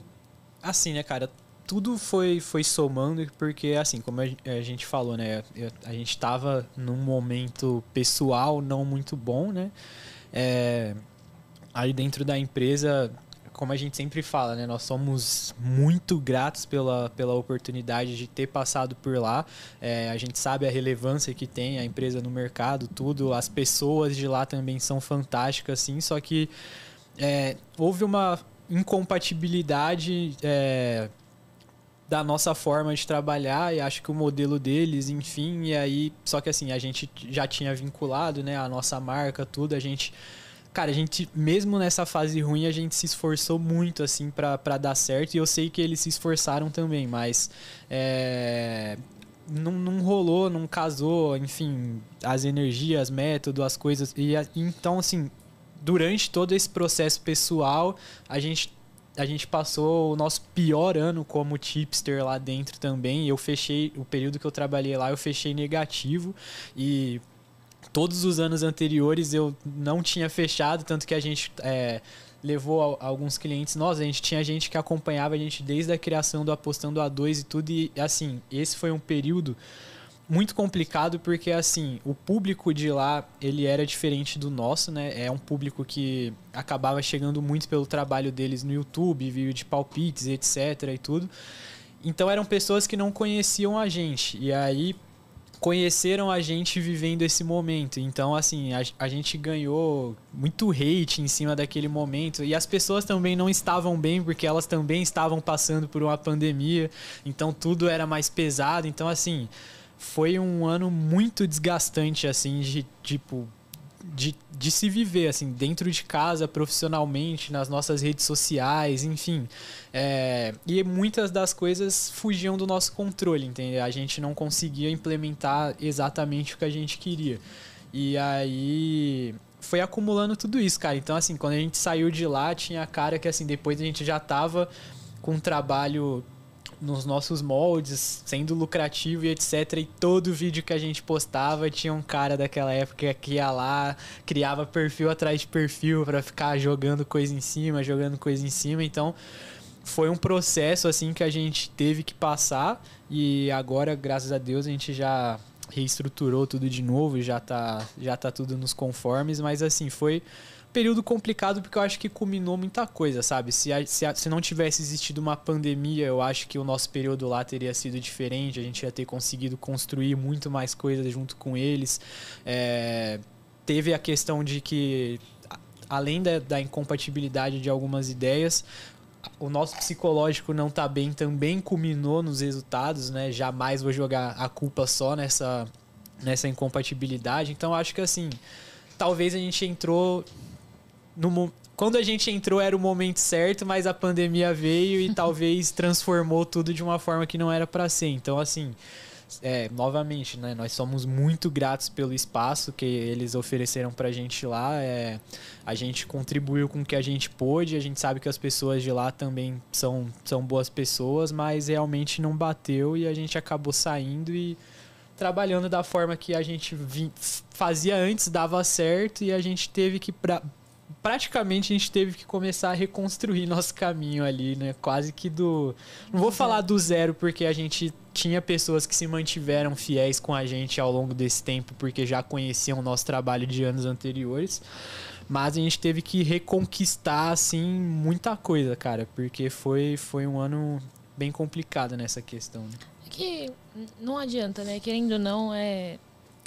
Assim, né, cara? Tudo foi, foi somando, porque, assim, como a gente falou, né? A gente estava num momento pessoal não muito bom, né? É, aí dentro da empresa como a gente sempre fala, né? Nós somos muito gratos pela, pela oportunidade de ter passado por lá. É, a gente sabe a relevância que tem a empresa no mercado, tudo. As pessoas de lá também são fantásticas, sim. Só que é, houve uma incompatibilidade é, da nossa forma de trabalhar e acho que o modelo deles, enfim, e aí só que assim a gente já tinha vinculado, né, a nossa marca, tudo, a gente cara, a gente, mesmo nessa fase ruim, a gente se esforçou muito, assim, para dar certo. E eu sei que eles se esforçaram também, mas. É, não, não, rolou, não casou, enfim, as energias, método, as coisas. E então, assim, durante todo esse processo pessoal, a gente a gente passou o nosso pior ano como tipster lá dentro também. Eu fechei o período que eu trabalhei lá, eu fechei negativo e todos os anos anteriores eu não tinha fechado, tanto que a gente é, levou a, a alguns clientes nós, a gente tinha gente que acompanhava a gente desde a criação do Apostando A2 e tudo, e assim, esse foi um período muito complicado porque assim, o público de lá, ele era diferente do nosso, né? É um público que acabava chegando muito pelo trabalho deles no YouTube, vídeo de palpites, etc e tudo. Então eram pessoas que não conheciam a gente. E aí conheceram a gente vivendo esse momento. Então, assim, a, a gente ganhou muito hate em cima daquele momento. E as pessoas também não estavam bem, porque elas também estavam passando por uma pandemia. Então, tudo era mais pesado. Então, assim, foi um ano muito desgastante, assim, de tipo de, de se viver, assim, dentro de casa, profissionalmente, nas nossas redes sociais, enfim. É, e muitas das coisas fugiam do nosso controle, entende? A gente não conseguia implementar exatamente o que a gente queria. E aí foi acumulando tudo isso, cara. Então, assim, quando a gente saiu de lá, tinha a cara que, assim, depois a gente já tava com um trabalho nos nossos moldes, sendo lucrativo e etc. E todo vídeo que a gente postava tinha um cara daquela época que ia lá, criava perfil atrás de perfil para ficar jogando coisa em cima, jogando coisa em cima. Então, foi um processo assim que a gente teve que passar e agora, graças a Deus, a gente já reestruturou tudo de novo, e já tá já tá tudo nos conformes, mas assim, foi período complicado porque eu acho que culminou muita coisa, sabe? Se, a, se, a, se, não tivesse existido uma pandemia, eu acho que o nosso período lá teria sido diferente, a gente ia ter conseguido construir muito mais coisas junto com eles. É, teve a questão de que, além da, da incompatibilidade de algumas ideias, o nosso psicológico não tá bem também culminou nos resultados, né? Jamais vou jogar a culpa só nessa, nessa incompatibilidade. Então acho que assim, talvez a gente entrou no, quando a gente entrou era o momento certo, mas a pandemia veio e talvez transformou tudo de uma forma que não era para ser. Então, assim, é, novamente, né, nós somos muito gratos pelo espaço que eles ofereceram para a gente lá. É, a gente contribuiu com o que a gente pôde, a gente sabe que as pessoas de lá também são, são boas pessoas, mas realmente não bateu e a gente acabou saindo e trabalhando da forma que a gente fazia antes, dava certo e a gente teve que pra praticamente a gente teve que começar a reconstruir nosso caminho ali, né? Quase que do. Não vou falar do zero, porque a gente tinha pessoas que se mantiveram fiéis com a gente ao longo desse tempo, porque já conheciam o nosso trabalho de anos anteriores. Mas a gente teve que reconquistar, assim, muita coisa, cara, porque foi, foi um ano bem complicado nessa questão. Né? É que não adianta, né? Querendo ou não, é.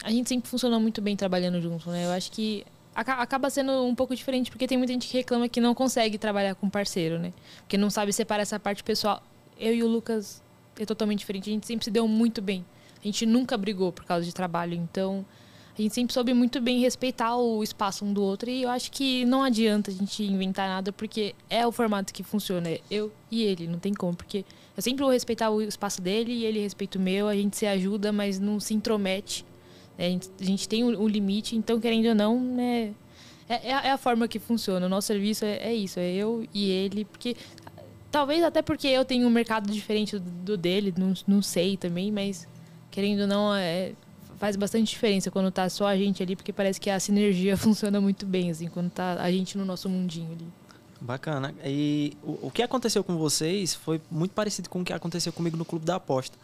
A gente sempre funcionou muito bem trabalhando junto, né? Eu acho que acaba sendo um pouco diferente, porque tem muita gente que reclama que não consegue trabalhar com parceiro, né? Porque não sabe separar essa parte pessoal. Eu e o Lucas é totalmente diferente. A gente sempre se deu muito bem. A gente nunca brigou por causa de trabalho, então a gente sempre soube muito bem respeitar o espaço um do outro e eu acho que não adianta a gente inventar nada porque é o formato que funciona, é eu e ele, não tem como, porque eu sempre vou respeitar o espaço dele e ele respeita o meu, a gente se ajuda, mas não se intromete né? A, gente, tem um, limite, então, querendo ou não, né? É, é, é, a, forma que funciona. O nosso serviço é, é, isso, é eu e ele, porque. Talvez até porque eu tenho um mercado diferente do, do dele, não, não sei também, mas querendo ou não, é, faz bastante diferença quando tá só a gente ali, porque parece que a sinergia funciona muito bem, assim, quando tá a gente no nosso mundinho ali. Bacana. E o, o que aconteceu com vocês foi muito parecido com o que aconteceu comigo no Clube da Aposta.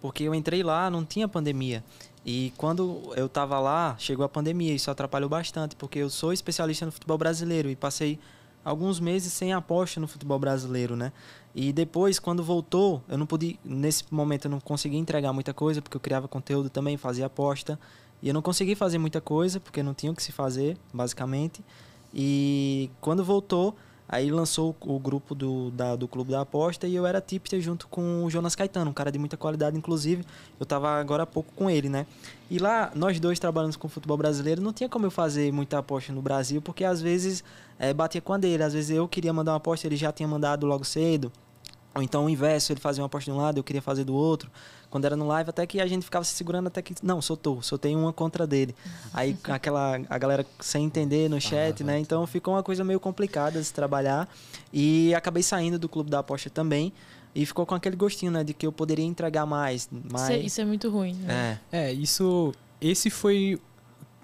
Porque eu entrei lá, não tinha pandemia. E quando eu estava lá, chegou a pandemia, isso atrapalhou bastante, porque eu sou especialista no futebol brasileiro e passei alguns meses sem aposta no futebol brasileiro, né? E depois, quando voltou, eu não pude, nesse momento eu não consegui entregar muita coisa, porque eu criava conteúdo também, fazia aposta, e eu não consegui fazer muita coisa, porque não tinha o que se fazer, basicamente. E quando voltou, Aí lançou o grupo do, da, do Clube da Aposta e eu era tipster junto com o Jonas Caetano, um cara de muita qualidade, inclusive. Eu tava agora há pouco com ele, né? E lá, nós dois trabalhando com futebol brasileiro, não tinha como eu fazer muita aposta no Brasil, porque às vezes é, batia com a dele. Às vezes eu queria mandar uma aposta, ele já tinha mandado logo cedo. Ou então o inverso, ele fazia uma aposta de um lado, eu queria fazer do outro. Quando era no live, até que a gente ficava se segurando até que. Não, soltou, soltei uma contra dele. Aí aquela. a galera sem entender no chat, ah, né? Então ficou uma coisa meio complicada de se trabalhar. E acabei saindo do clube da aposta também. E ficou com aquele gostinho, né? De que eu poderia entregar mais. Isso, é, isso é muito ruim, né? É. é, isso. Esse foi.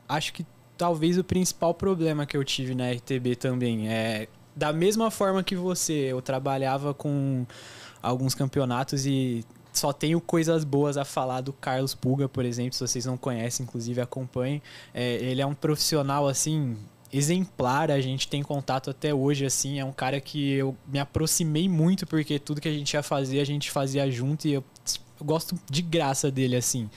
Acho que talvez o principal problema que eu tive na RTB também. É da mesma forma que você, eu trabalhava com alguns campeonatos e só tenho coisas boas a falar do Carlos Puga, por exemplo. Se vocês não conhecem, inclusive acompanhem. É, ele é um profissional assim exemplar, a gente tem contato até hoje, assim, é um cara que eu me aproximei muito, porque tudo que a gente ia fazer, a gente fazia junto, e eu, eu gosto de graça dele, assim.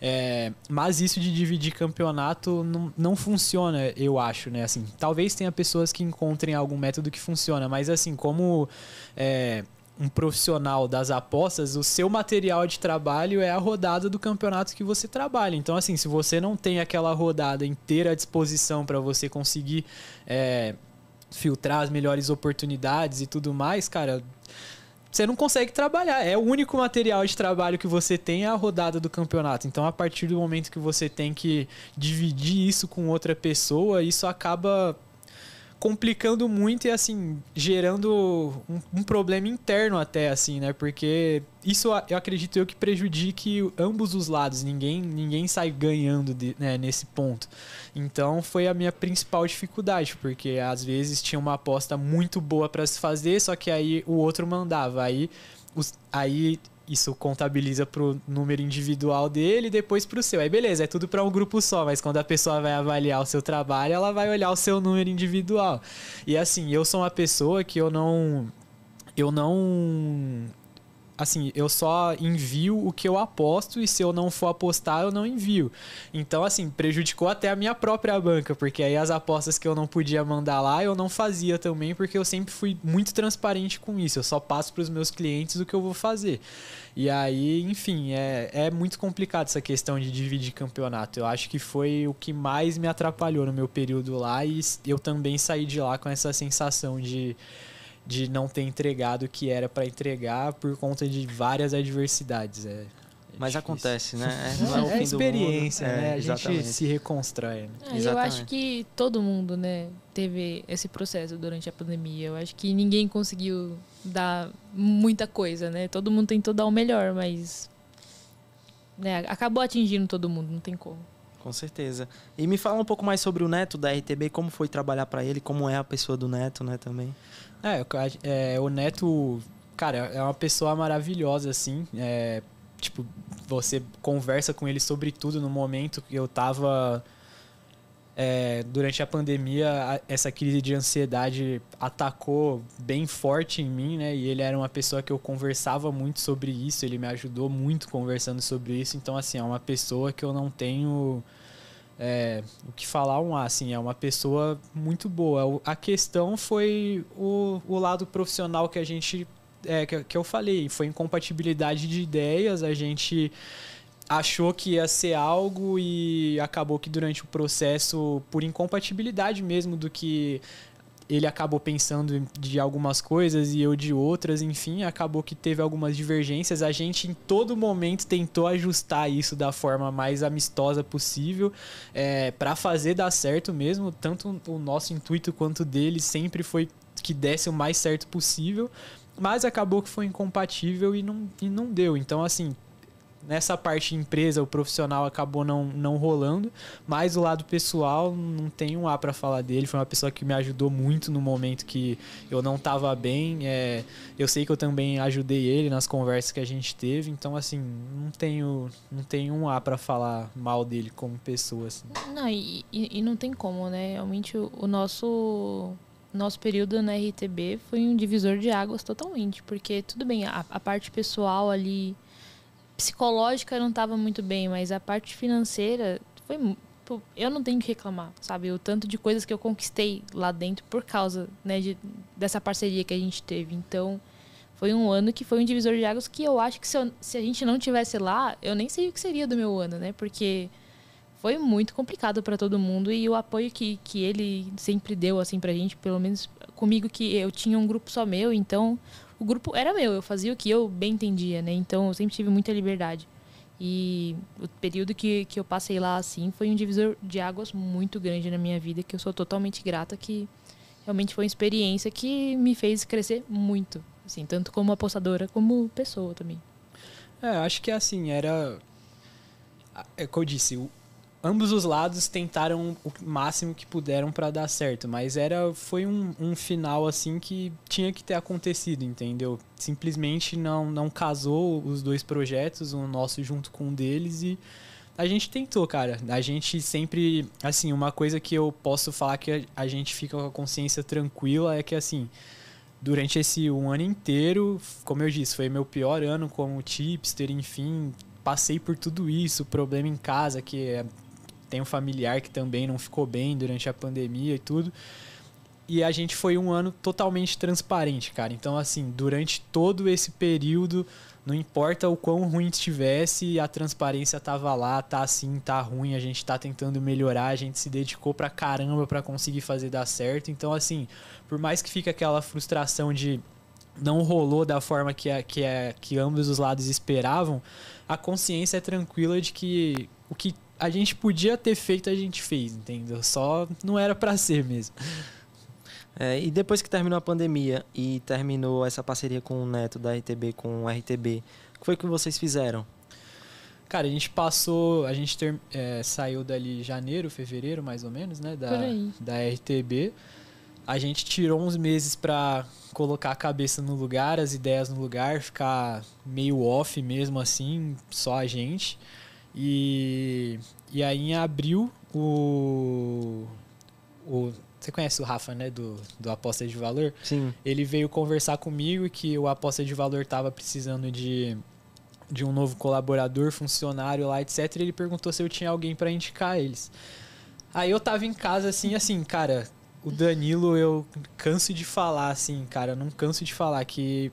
É, mas isso de dividir campeonato não, não funciona, eu acho, né? Assim, talvez tenha pessoas que encontrem algum método que funciona, mas assim, como é, um profissional das apostas, o seu material de trabalho é a rodada do campeonato que você trabalha. Então, assim, se você não tem aquela rodada inteira à disposição para você conseguir é, filtrar as melhores oportunidades e tudo mais, cara, você não consegue trabalhar. É o único material de trabalho que você tem é a rodada do campeonato. Então, a partir do momento que você tem que dividir isso com outra pessoa, isso acaba complicando muito e assim gerando um, um, problema interno até assim, né? Porque isso eu acredito eu que prejudique ambos os lados. Ninguém ninguém sai ganhando de, né, nesse ponto. Então foi a minha principal dificuldade, porque às vezes tinha uma aposta muito boa para se fazer, só que aí o outro mandava, aí os, aí isso contabiliza pro número individual dele e depois pro seu. Aí beleza, é tudo para um grupo só, mas quando a pessoa vai avaliar o seu trabalho, ela vai olhar o seu número individual. E assim, eu sou uma pessoa que eu não eu não assim, eu só envio o que eu aposto e se eu não for apostar, eu não envio. Então, assim, prejudicou até a minha própria banca, porque aí as apostas que eu não podia mandar lá, eu não fazia também, porque eu sempre fui muito transparente com isso. Eu só passo para os meus clientes o que eu vou fazer. E aí, enfim, é, é muito complicado essa questão de dividir campeonato. Eu acho que foi o que mais me atrapalhou no meu período lá e eu também saí de lá com essa sensação de de não ter entregado o que era para entregar por conta de várias adversidades. É, é mas difícil. acontece, né? É, não é, é, é, é experiência, né? É, a exatamente. gente se reconstrói. Né? eu acho que todo mundo, né, teve esse processo durante a pandemia. Eu acho que ninguém conseguiu dar muita coisa, né? Todo mundo tentou dar o melhor, mas né, acabou atingindo todo mundo, não tem como. Com certeza. E me fala um pouco mais sobre o Neto da RTB, como foi trabalhar para ele, como é a pessoa do Neto, né, também. É, é, o Neto, cara, é uma pessoa maravilhosa, assim. É, tipo, você conversa com ele sobre tudo no momento que eu tava. É, durante a pandemia, essa crise de ansiedade atacou bem forte em mim, né? E ele era uma pessoa que eu conversava muito sobre isso, ele me ajudou muito conversando sobre isso. Então, assim, é uma pessoa que eu não tenho é, o que falar um assim é uma pessoa muito boa. A questão foi o, o lado profissional que a gente é, que, que eu falei, foi incompatibilidade de ideias, a gente achou que ia ser algo e acabou que durante o processo, por incompatibilidade mesmo do que ele acabou pensando de algumas coisas e eu de outras, enfim, acabou que teve algumas divergências. A gente em todo momento tentou ajustar isso da forma mais amistosa possível, é, para fazer dar certo mesmo. Tanto o nosso intuito quanto dele sempre foi que desse o mais certo possível, mas acabou que foi incompatível e não, e não deu. Então, assim, nessa parte empresa, o profissional acabou não, não rolando, mas o lado pessoal, não tem um A para falar dele. Foi uma pessoa que me ajudou muito no momento que eu não tava bem. É, eu sei que eu também ajudei ele nas conversas que a gente teve, então, assim, não tenho, não tenho um A para falar mal dele como pessoa. Assim. Não, e, e, e não tem como, né? Realmente o, o nosso nosso período na RTB foi um divisor de águas totalmente, porque tudo bem, a, a parte pessoal ali psicológica não estava muito bem, mas a parte financeira foi tipo, eu não tenho que reclamar, sabe? O tanto de coisas que eu conquistei lá dentro por causa né, de, dessa parceria que a gente teve. Então, foi um ano que foi um divisor de águas que eu acho que se, eu, se a gente não tivesse lá, eu nem sei o que seria do meu ano, né? Porque foi muito complicado para todo mundo e o apoio que, que ele sempre deu assim pra gente, pelo menos comigo que eu tinha um grupo só meu, então o grupo era meu, eu fazia o que eu bem entendia, né? Então eu sempre tive muita liberdade. E o período que, que eu passei lá assim foi um divisor de águas muito grande na minha vida, que eu sou totalmente grata, que realmente foi uma experiência que me fez crescer muito, assim, tanto como apostadora como pessoa também. É, acho que é assim, era. É como eu disse, o, ambos os lados tentaram o máximo que puderam para dar certo, mas era foi um, um, final assim que tinha que ter acontecido, entendeu? Simplesmente não não casou os dois projetos, o nosso junto com o deles e a gente tentou, cara. A gente sempre, assim, uma coisa que eu posso falar que a gente fica com a consciência tranquila é que assim, durante esse um ano inteiro, como eu disse, foi meu pior ano como tipster, enfim, passei por tudo isso, problema em casa, que é tem um familiar que também não ficou bem durante a pandemia e tudo. E a gente foi um ano totalmente transparente, cara. Então, assim, durante todo esse período, não importa o quão ruim estivesse, a transparência tava lá, tá assim, tá ruim, a gente tá tentando melhorar, a gente se dedicou pra caramba para conseguir fazer dar certo. Então, assim, por mais que fique aquela frustração de não rolou da forma que, a, que, a, que ambos os lados esperavam, a consciência é tranquila de que o que a gente podia ter feito, a gente fez, entendeu? Só não era para ser mesmo. É, e depois que terminou a pandemia e terminou essa parceria com o Neto da RTB, com o RTB, o que foi que vocês fizeram? Cara, a gente passou, a gente ter, é, saiu dali janeiro, fevereiro mais ou menos, né? Da, da RTB. A gente tirou uns meses para colocar a cabeça no lugar, as ideias no lugar, ficar meio off mesmo assim, só a gente. E, e aí em abril, o, o você conhece o Rafa, né? Do, do Aposta de Valor. Sim. Ele veio conversar comigo que o Aposta de Valor estava precisando de, de um novo colaborador, funcionário lá, etc. E ele perguntou se eu tinha alguém para indicar eles. Aí eu tava em casa assim, assim, cara, o Danilo eu canso de falar, assim, cara, não canso de falar que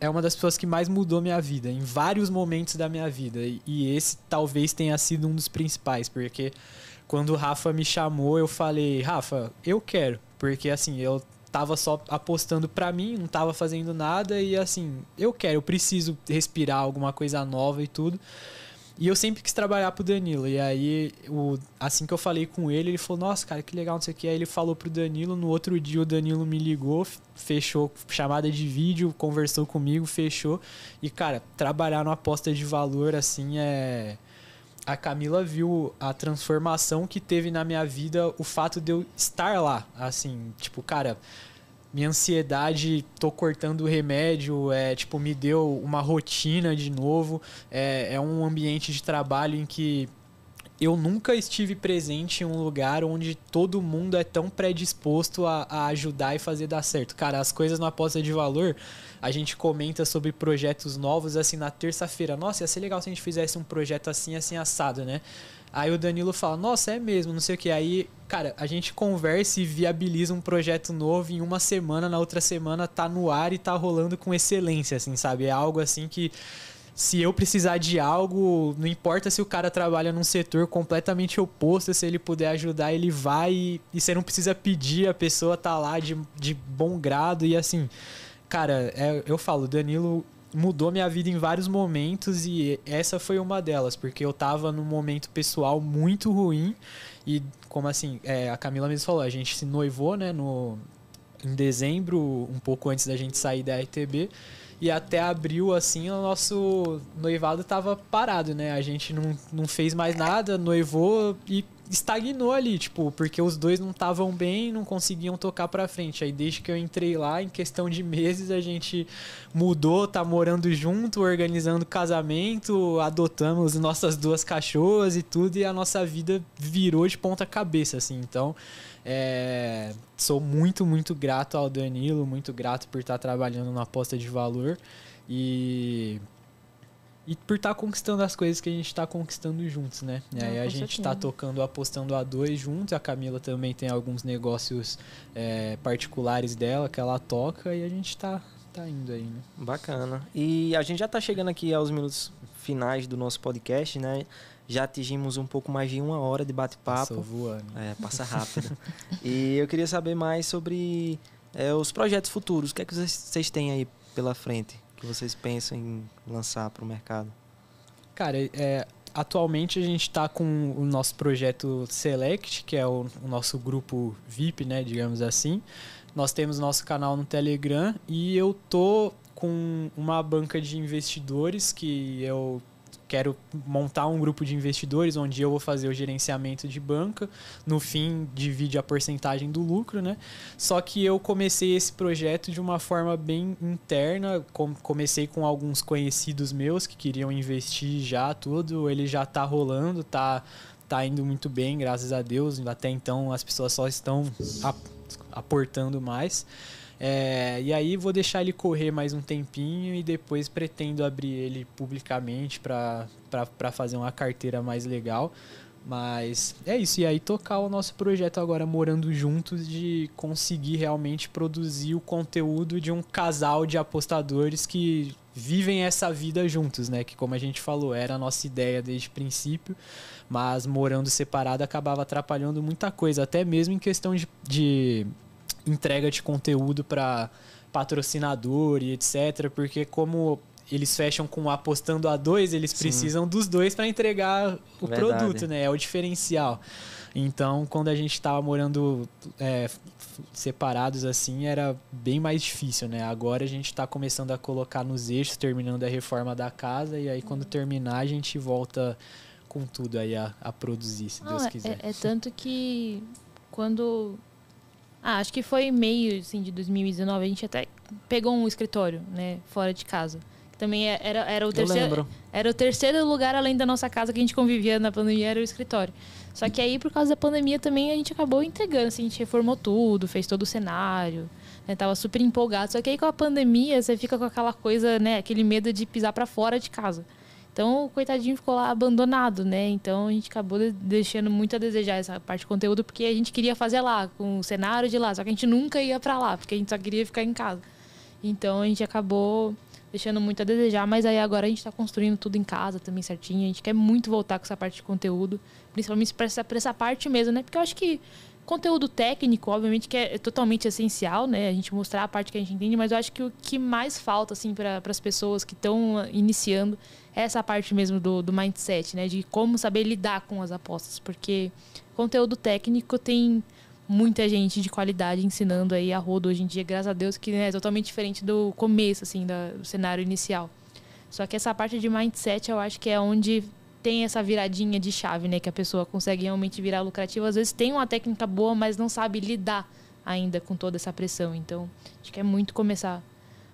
é uma das pessoas que mais mudou minha vida, em vários momentos da minha vida. E esse talvez tenha sido um dos principais, porque quando o Rafa me chamou, eu falei: Rafa, eu quero. Porque assim, eu tava só apostando pra mim, não tava fazendo nada, e assim, eu quero, eu preciso respirar alguma coisa nova e tudo. E eu sempre quis trabalhar pro Danilo. E aí, o, assim que eu falei com ele, ele falou: Nossa, cara, que legal, não sei o que. Aí ele falou pro Danilo. No outro dia, o Danilo me ligou, fechou chamada de vídeo, conversou comigo, fechou. E, cara, trabalhar numa aposta de valor assim é. A Camila viu a transformação que teve na minha vida o fato de eu estar lá. Assim, tipo, cara minha ansiedade, tô cortando o remédio, é, tipo, me deu uma rotina de novo. É, é um ambiente de trabalho em que eu nunca estive presente em um lugar onde todo mundo é tão predisposto a, a, ajudar e fazer dar certo. Cara, as coisas na aposta de valor, a gente comenta sobre projetos novos assim na terça-feira. Nossa, ia ser legal se a gente fizesse um projeto assim, assim assado, né? Aí o Danilo fala, nossa, é mesmo, não sei o que. Aí, cara, a gente conversa e viabiliza um projeto novo em uma semana, na outra semana tá no ar e tá rolando com excelência, assim, sabe? É algo assim que se eu precisar de algo, não importa se o cara trabalha num setor completamente oposto, se ele puder ajudar, ele vai e, e você não precisa pedir, a pessoa tá lá de, de bom grado e assim. Cara, é, eu falo, Danilo mudou minha vida em vários momentos e essa foi uma delas, porque eu tava num momento pessoal muito ruim e, como assim, é, a Camila mesmo falou, a gente se noivou, né, no, em dezembro, um pouco antes da gente sair da RTB, e até abril, assim, o nosso noivado tava parado, né? A gente não, não fez mais nada, noivou e estagnou ali, tipo, porque os dois não estavam bem, não conseguiam tocar para frente. Aí desde que eu entrei lá, em questão de meses, a gente mudou, tá morando junto, organizando casamento, adotamos nossas duas cachorras e tudo, e a nossa vida virou de ponta cabeça, assim. Então, é... sou muito, muito grato ao Danilo, muito grato por estar tá trabalhando na aposta de valor e e por estar tá conquistando as coisas que a gente está conquistando juntos, né? E aí a gente está tocando, apostando a dois juntos. A Camila também tem alguns negócios é, particulares dela que ela toca e a gente está tá indo aí, né? Bacana. E a gente já está chegando aqui aos minutos finais do nosso podcast, né? Já atingimos um pouco mais de uma hora de bate-papo. Passou voando. É, passa rápido. e eu queria saber mais sobre é, os projetos futuros. O que é que vocês têm aí pela frente? que vocês pensam em lançar para o mercado? Cara, é, atualmente a gente está com o nosso projeto Select, que é o, o, nosso grupo VIP, né, digamos assim. Nós temos nosso canal no Telegram e eu tô com uma banca de investidores que eu é quero montar um grupo de investidores onde eu vou fazer o gerenciamento de banca, no fim divide a porcentagem do lucro, né? Só que eu comecei esse projeto de uma forma bem interna, comecei com alguns conhecidos meus que queriam investir já tudo, ele já tá rolando, tá tá indo muito bem, graças a Deus. Até então as pessoas só estão aportando mais. É, e aí vou deixar ele correr mais um tempinho e depois pretendo abrir ele publicamente para fazer uma carteira mais legal. Mas é isso, e aí tocar o nosso projeto agora morando juntos de conseguir realmente produzir o conteúdo de um casal de apostadores que vivem essa vida juntos, né? Que como a gente falou, era a nossa ideia desde o princípio, mas morando separado acabava atrapalhando muita coisa, até mesmo em questão de, de entrega de conteúdo para patrocinador e etc. Porque como eles fecham com apostando a dois, eles Sim. precisam dos dois para entregar o Verdade. produto, né? É o diferencial. Então, quando a gente estava morando é, separados assim, era bem mais difícil, né? Agora a gente está começando a colocar nos eixos, terminando a reforma da casa, e aí quando uhum. terminar a gente volta com tudo aí a, a produzir, se Não, Deus é, quiser. É, é tanto que quando ah, acho que foi meio assim, de 2019, a gente até pegou um escritório, né, fora de casa. Também é, era, era o terceiro. Era o terceiro lugar além da nossa casa que a gente convivia na pandemia, era o escritório. Só que aí, por causa da pandemia, também a gente acabou entregando, assim, a gente reformou tudo, fez todo o cenário, né? Tava super empolgado. Só que aí com a pandemia, você fica com aquela coisa, né? Aquele medo de pisar para fora de casa. Então, o coitadinho ficou lá abandonado, né? Então, a gente acabou deixando muito a desejar essa parte de conteúdo, porque a gente queria fazer lá, com o cenário de lá, só que a gente nunca ia para lá, porque a gente só queria ficar em casa. Então, a gente acabou deixando muito a desejar, mas aí agora a gente está construindo tudo em casa também certinho. A gente quer muito voltar com essa parte de conteúdo, principalmente para essa, essa parte mesmo, né? Porque eu acho que Conteúdo técnico, obviamente, que é totalmente essencial, né? A gente mostrar a parte que a gente entende, mas eu acho que o que mais falta, assim, para as pessoas que estão ah, iniciando é essa parte mesmo do, do mindset, né? De como saber lidar com as apostas, porque conteúdo técnico tem muita gente de qualidade ensinando aí a roda hoje em dia, graças a Deus, que né, é totalmente diferente do começo, assim, do cenário inicial. Só que essa parte de mindset eu acho que é onde tem essa viradinha de chave, né? Que a pessoa consegue realmente virar lucrativa. Às vezes tem uma técnica boa, mas não sabe lidar ainda com toda essa pressão. Então, acho que é muito começar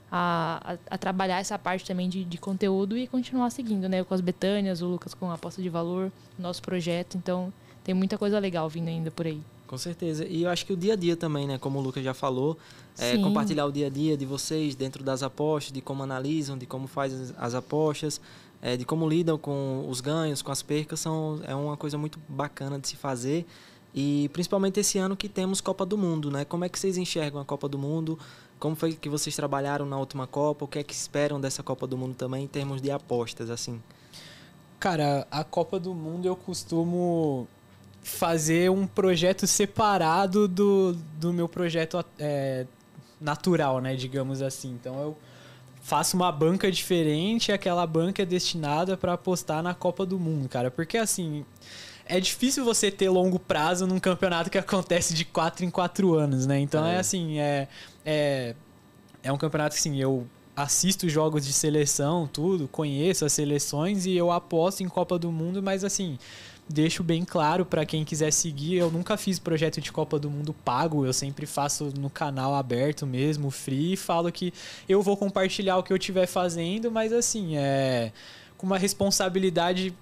a, a, a trabalhar essa parte também de, de, conteúdo e continuar seguindo, né? com as Betânias, o Lucas com a aposta de valor, nosso projeto. Então, tem muita coisa legal vindo ainda por aí. Com certeza. E eu acho que o dia a dia também, né? Como o Lucas já falou, é, compartilhar o dia a dia de vocês dentro das apostas, de como analisam, de como fazem as apostas, é, de como lidam com os ganhos, com as percas, são, é uma coisa muito bacana de se fazer. E principalmente esse ano que temos Copa do Mundo, né? Como é que vocês enxergam a Copa do Mundo? Como foi que vocês trabalharam na última Copa? O que é que esperam dessa Copa do Mundo também em termos de apostas, assim? Cara, a Copa do Mundo eu costumo fazer um projeto separado do, do meu projeto é, natural, né? Digamos assim. Então eu faça uma banca diferente, aquela banca é destinada para apostar na Copa do Mundo, cara. Porque assim, é difícil você ter longo prazo num campeonato que acontece de 4 em 4 anos, né? Então é, é assim, é, é é um campeonato que assim, eu assisto jogos de seleção, tudo, conheço as seleções e eu aposto em Copa do Mundo, mas assim, deixo bem claro para quem quiser seguir, eu nunca fiz projeto de Copa do Mundo pago, eu sempre faço no canal aberto mesmo, free, e falo que eu vou compartilhar o que eu estiver fazendo, mas assim, é com uma responsabilidade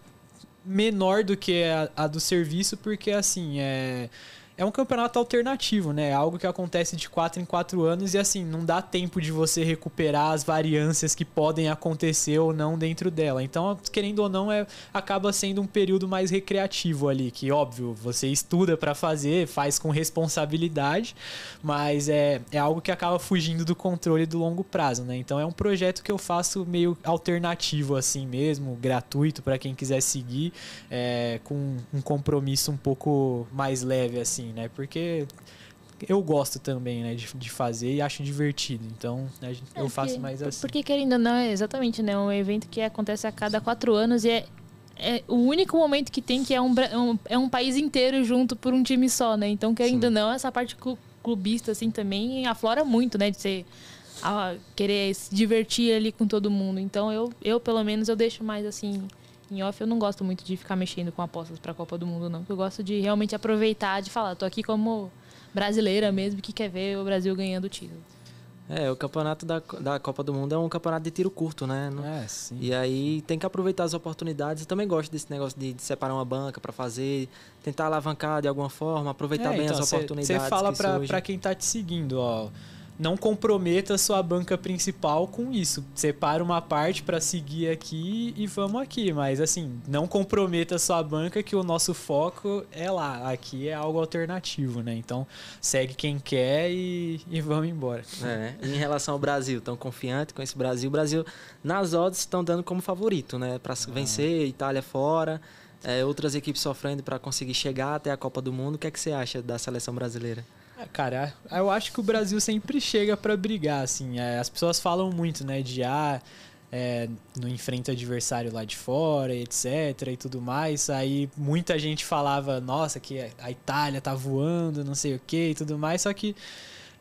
menor do que a, a do serviço, porque assim, é é um campeonato alternativo, né? É algo que acontece de quatro em quatro anos e assim, não dá tempo de você recuperar as variâncias que podem acontecer ou não dentro dela. Então, querendo ou não, é, acaba sendo um período mais recreativo ali, que óbvio, você estuda para fazer, faz com responsabilidade, mas é, é algo que acaba fugindo do controle do longo prazo, né? Então é um projeto que eu faço meio alternativo assim mesmo, gratuito para quem quiser seguir, é, com um compromisso um pouco mais leve assim assim, né? Porque eu gosto também, né, de, de fazer e acho divertido. Então, né, eu é, faço porque, mais assim. Porque querendo ou não, é exatamente, né? Um evento que acontece a cada quatro anos e é, é o único momento que tem que é um, é, é um país inteiro junto por um time só, né? Então, querendo ou não, essa parte clubista, assim, também aflora muito, né? De ser querer se divertir ali com todo mundo. Então eu, eu pelo menos eu deixo mais assim em off eu não gosto muito de ficar mexendo com apostas para a Copa do Mundo, não. Eu gosto de realmente aproveitar, de falar, tô aqui como brasileira mesmo que quer ver o Brasil ganhando o título. É, o campeonato da, da Copa do Mundo é um campeonato de tiro curto, né? é, sim. E aí tem que aproveitar as oportunidades. Eu também gosto desse negócio de, de separar uma banca para fazer, tentar alavancar de alguma forma, aproveitar é, bem então, as cê, oportunidades. Você fala para quem tá te seguindo, ó não comprometa a sua banca principal com isso. Separa uma parte para seguir aqui e vamos aqui, mas assim, não comprometa a sua banca que o nosso foco é lá. Aqui é algo alternativo, né? Então, segue quem quer e, e vamos embora. É, em relação ao Brasil, tão confiante com esse Brasil. O Brasil, nas odds, estão dando como favorito, né? Para ah. vencer, Itália fora. É, outras equipes sofrendo para conseguir chegar até a Copa do Mundo. O que é que você acha da seleção brasileira? Ah, cara, eu acho que o Brasil sempre chega para brigar, assim. É, as pessoas falam muito, né, de ah, é, não enfrenta adversário lá de fora, etc. e tudo mais. Aí muita gente falava, nossa, que a Itália tá voando, não sei o que e tudo mais. Só que,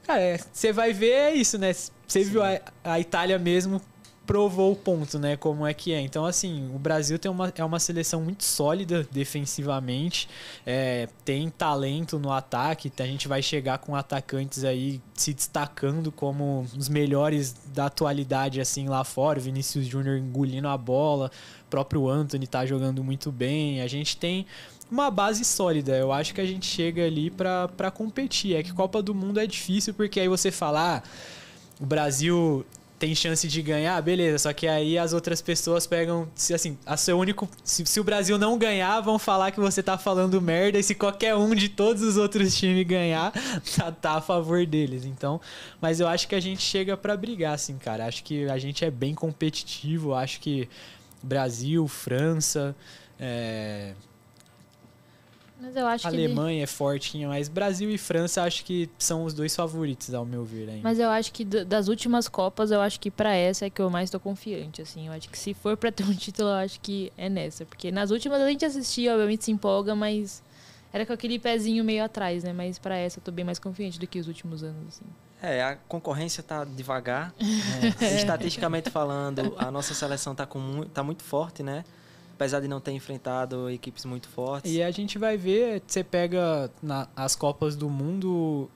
cara, é, você vai ver é isso, né? Você viu a, a Itália mesmo provou o ponto, né? Como é que é. Então, assim, o Brasil tem uma, é uma seleção muito sólida defensivamente, é, tem talento no ataque, a gente vai chegar com atacantes aí se destacando como os melhores da atualidade, assim, lá fora. Vinícius Júnior engolindo a bola, o próprio Anthony tá jogando muito bem. A gente tem uma base sólida. Eu acho que a gente chega ali para competir. É que Copa do Mundo é difícil, porque aí você falar. Ah, o Brasil tem chance de ganhar, beleza. Só que aí as outras pessoas pegam, se assim, a seu único. Se, se, o Brasil não ganhar, vão falar que você tá falando merda. E se qualquer um de todos os outros times ganhar, tá, tá a favor deles. Então, mas eu acho que a gente chega para brigar, assim, cara. Acho que a gente é bem competitivo. Acho que Brasil, França. É, mas eu acho Alemanha que... é fortinha, mas Brasil e França acho que são os dois favoritos, ao meu ver. Ainda. Mas eu acho que das últimas Copas, eu acho que para essa é que eu mais tô confiante, assim. Eu acho que se for para ter um título, eu acho que é nessa. Porque nas últimas a gente assistia, obviamente se empolga, mas era com aquele pezinho meio atrás, né? Mas para essa eu tô bem mais confiante do que os últimos anos, assim. É, a concorrência tá devagar. Né? Estatisticamente falando, a nossa seleção tá, com, mu tá muito forte, né? apesar de não ter enfrentado equipes muito fortes. E a gente vai ver, você pega na, as Copas do Mundo,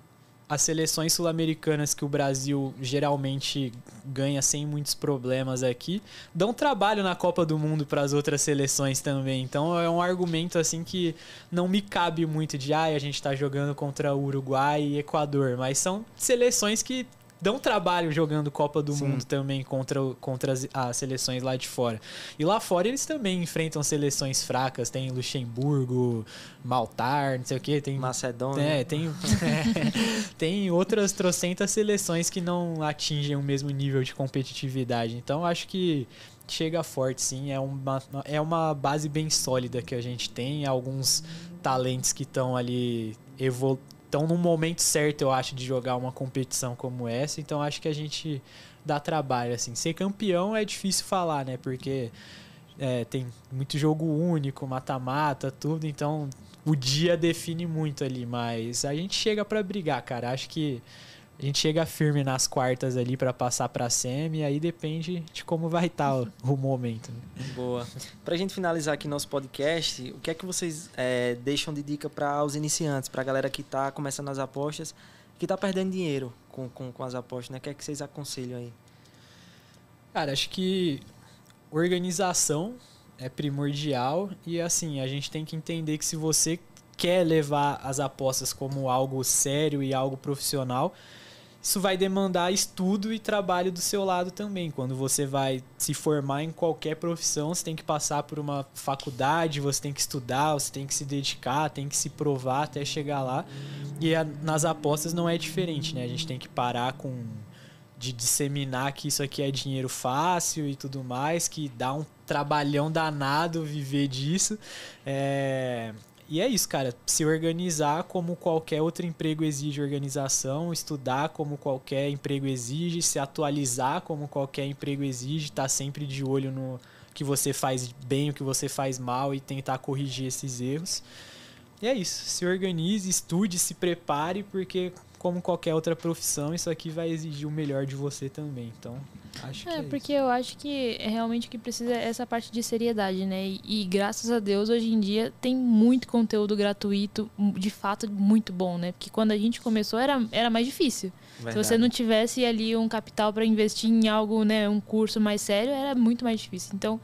as seleções sul-americanas que o Brasil geralmente ganha sem muitos problemas aqui, dão trabalho na Copa do Mundo para as outras seleções também. Então é um argumento assim que não me cabe muito de, ai, ah, a gente está jogando contra Uruguai e Equador, mas são seleções que dão trabalho jogando Copa do Sim. Mundo também contra, contra as, as, seleções lá de fora. E lá fora eles também enfrentam seleções fracas, tem Luxemburgo, Maltar, não sei o que, tem Macedônia. É, tem é, tem outras trocentas seleções que não atingem o mesmo nível de competitividade. Então acho que chega forte, sim. É uma, é uma base bem sólida que a gente tem. Alguns talentos que estão ali evol estão no momento certo, eu acho, de jogar uma competição como essa. Então acho que a gente dá trabalho, assim. Ser campeão é difícil falar, né? Porque é, tem muito jogo único, mata-mata, tudo. Então o dia define muito ali. Mas a gente chega para brigar, cara. Acho que a gente chega firme nas quartas ali para passar para semi, aí depende de como vai estar tá o, momento. Né? Boa. Para a gente finalizar aqui nosso podcast, o que é que vocês é, deixam de dica para os iniciantes, para a galera que está começando as apostas, que está perdendo dinheiro com, com, com as apostas, né? O que é que vocês aconselham aí? Cara, acho que organização é primordial e assim, a gente tem que entender que se você quer levar as apostas como algo sério e algo profissional, isso vai demandar estudo e trabalho do seu lado também. Quando você vai se formar em qualquer profissão, você tem que passar por uma faculdade, você tem que estudar, você tem que se dedicar, tem que se provar até chegar lá. E a, nas apostas não é diferente, né? A gente tem que parar com de disseminar que isso aqui é dinheiro fácil e tudo mais, que dá um trabalhão danado viver disso. É, e é isso, cara. Se organizar como qualquer outro emprego exige organização, estudar como qualquer emprego exige, se atualizar como qualquer emprego exige, estar tá sempre de olho no que você faz bem, o que você faz mal e tentar corrigir esses erros. E é isso. Se organize, estude, se prepare, porque como qualquer outra profissão, isso aqui vai exigir o melhor de você também. Então, acho é, que. É, porque isso. eu acho que é realmente o que precisa é essa parte de seriedade, né? E, e, graças a Deus, hoje em dia tem muito conteúdo gratuito, de fato, muito bom, né? Porque quando a gente começou era, era mais difícil. Verdade. Se você não tivesse ali um capital para investir em algo, né? Um curso mais sério, era muito mais difícil. Então.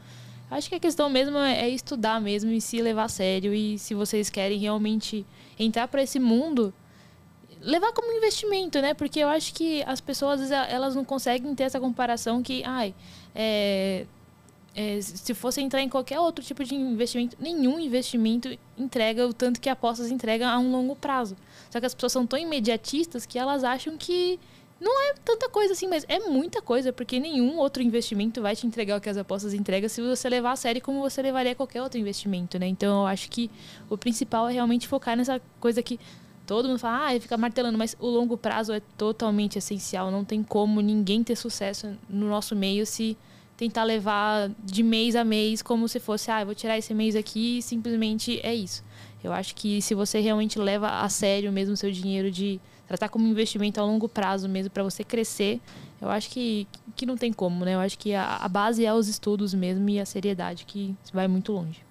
Acho que a questão mesmo é, é estudar mesmo e se levar a sério. E se vocês querem realmente entrar para esse mundo, levar como investimento, né? Porque eu acho que as pessoas elas não conseguem ter essa comparação que, ai, é, é, se fosse entrar em qualquer outro tipo de investimento, nenhum investimento entrega o tanto que apostas entregam a um longo prazo. Só que as pessoas são tão imediatistas que elas acham que não é tanta coisa assim, mas é muita coisa, porque nenhum outro investimento vai te entregar o que as apostas entregam se você levar a sério como você levaria qualquer outro investimento, né? Então eu acho que o principal é realmente focar nessa coisa que Todo mundo fala, ah, fica martelando, mas o longo prazo é totalmente essencial. Não tem como ninguém ter sucesso no nosso meio se tentar levar de mês a mês como se fosse, ah, vou tirar esse mês aqui e simplesmente é isso. Eu acho que se você realmente leva a sério mesmo o seu dinheiro de tratar como investimento a longo prazo mesmo para você crescer, eu acho que, que não tem como, né? Eu acho que a, a base é os estudos mesmo e a seriedade que vai muito longe.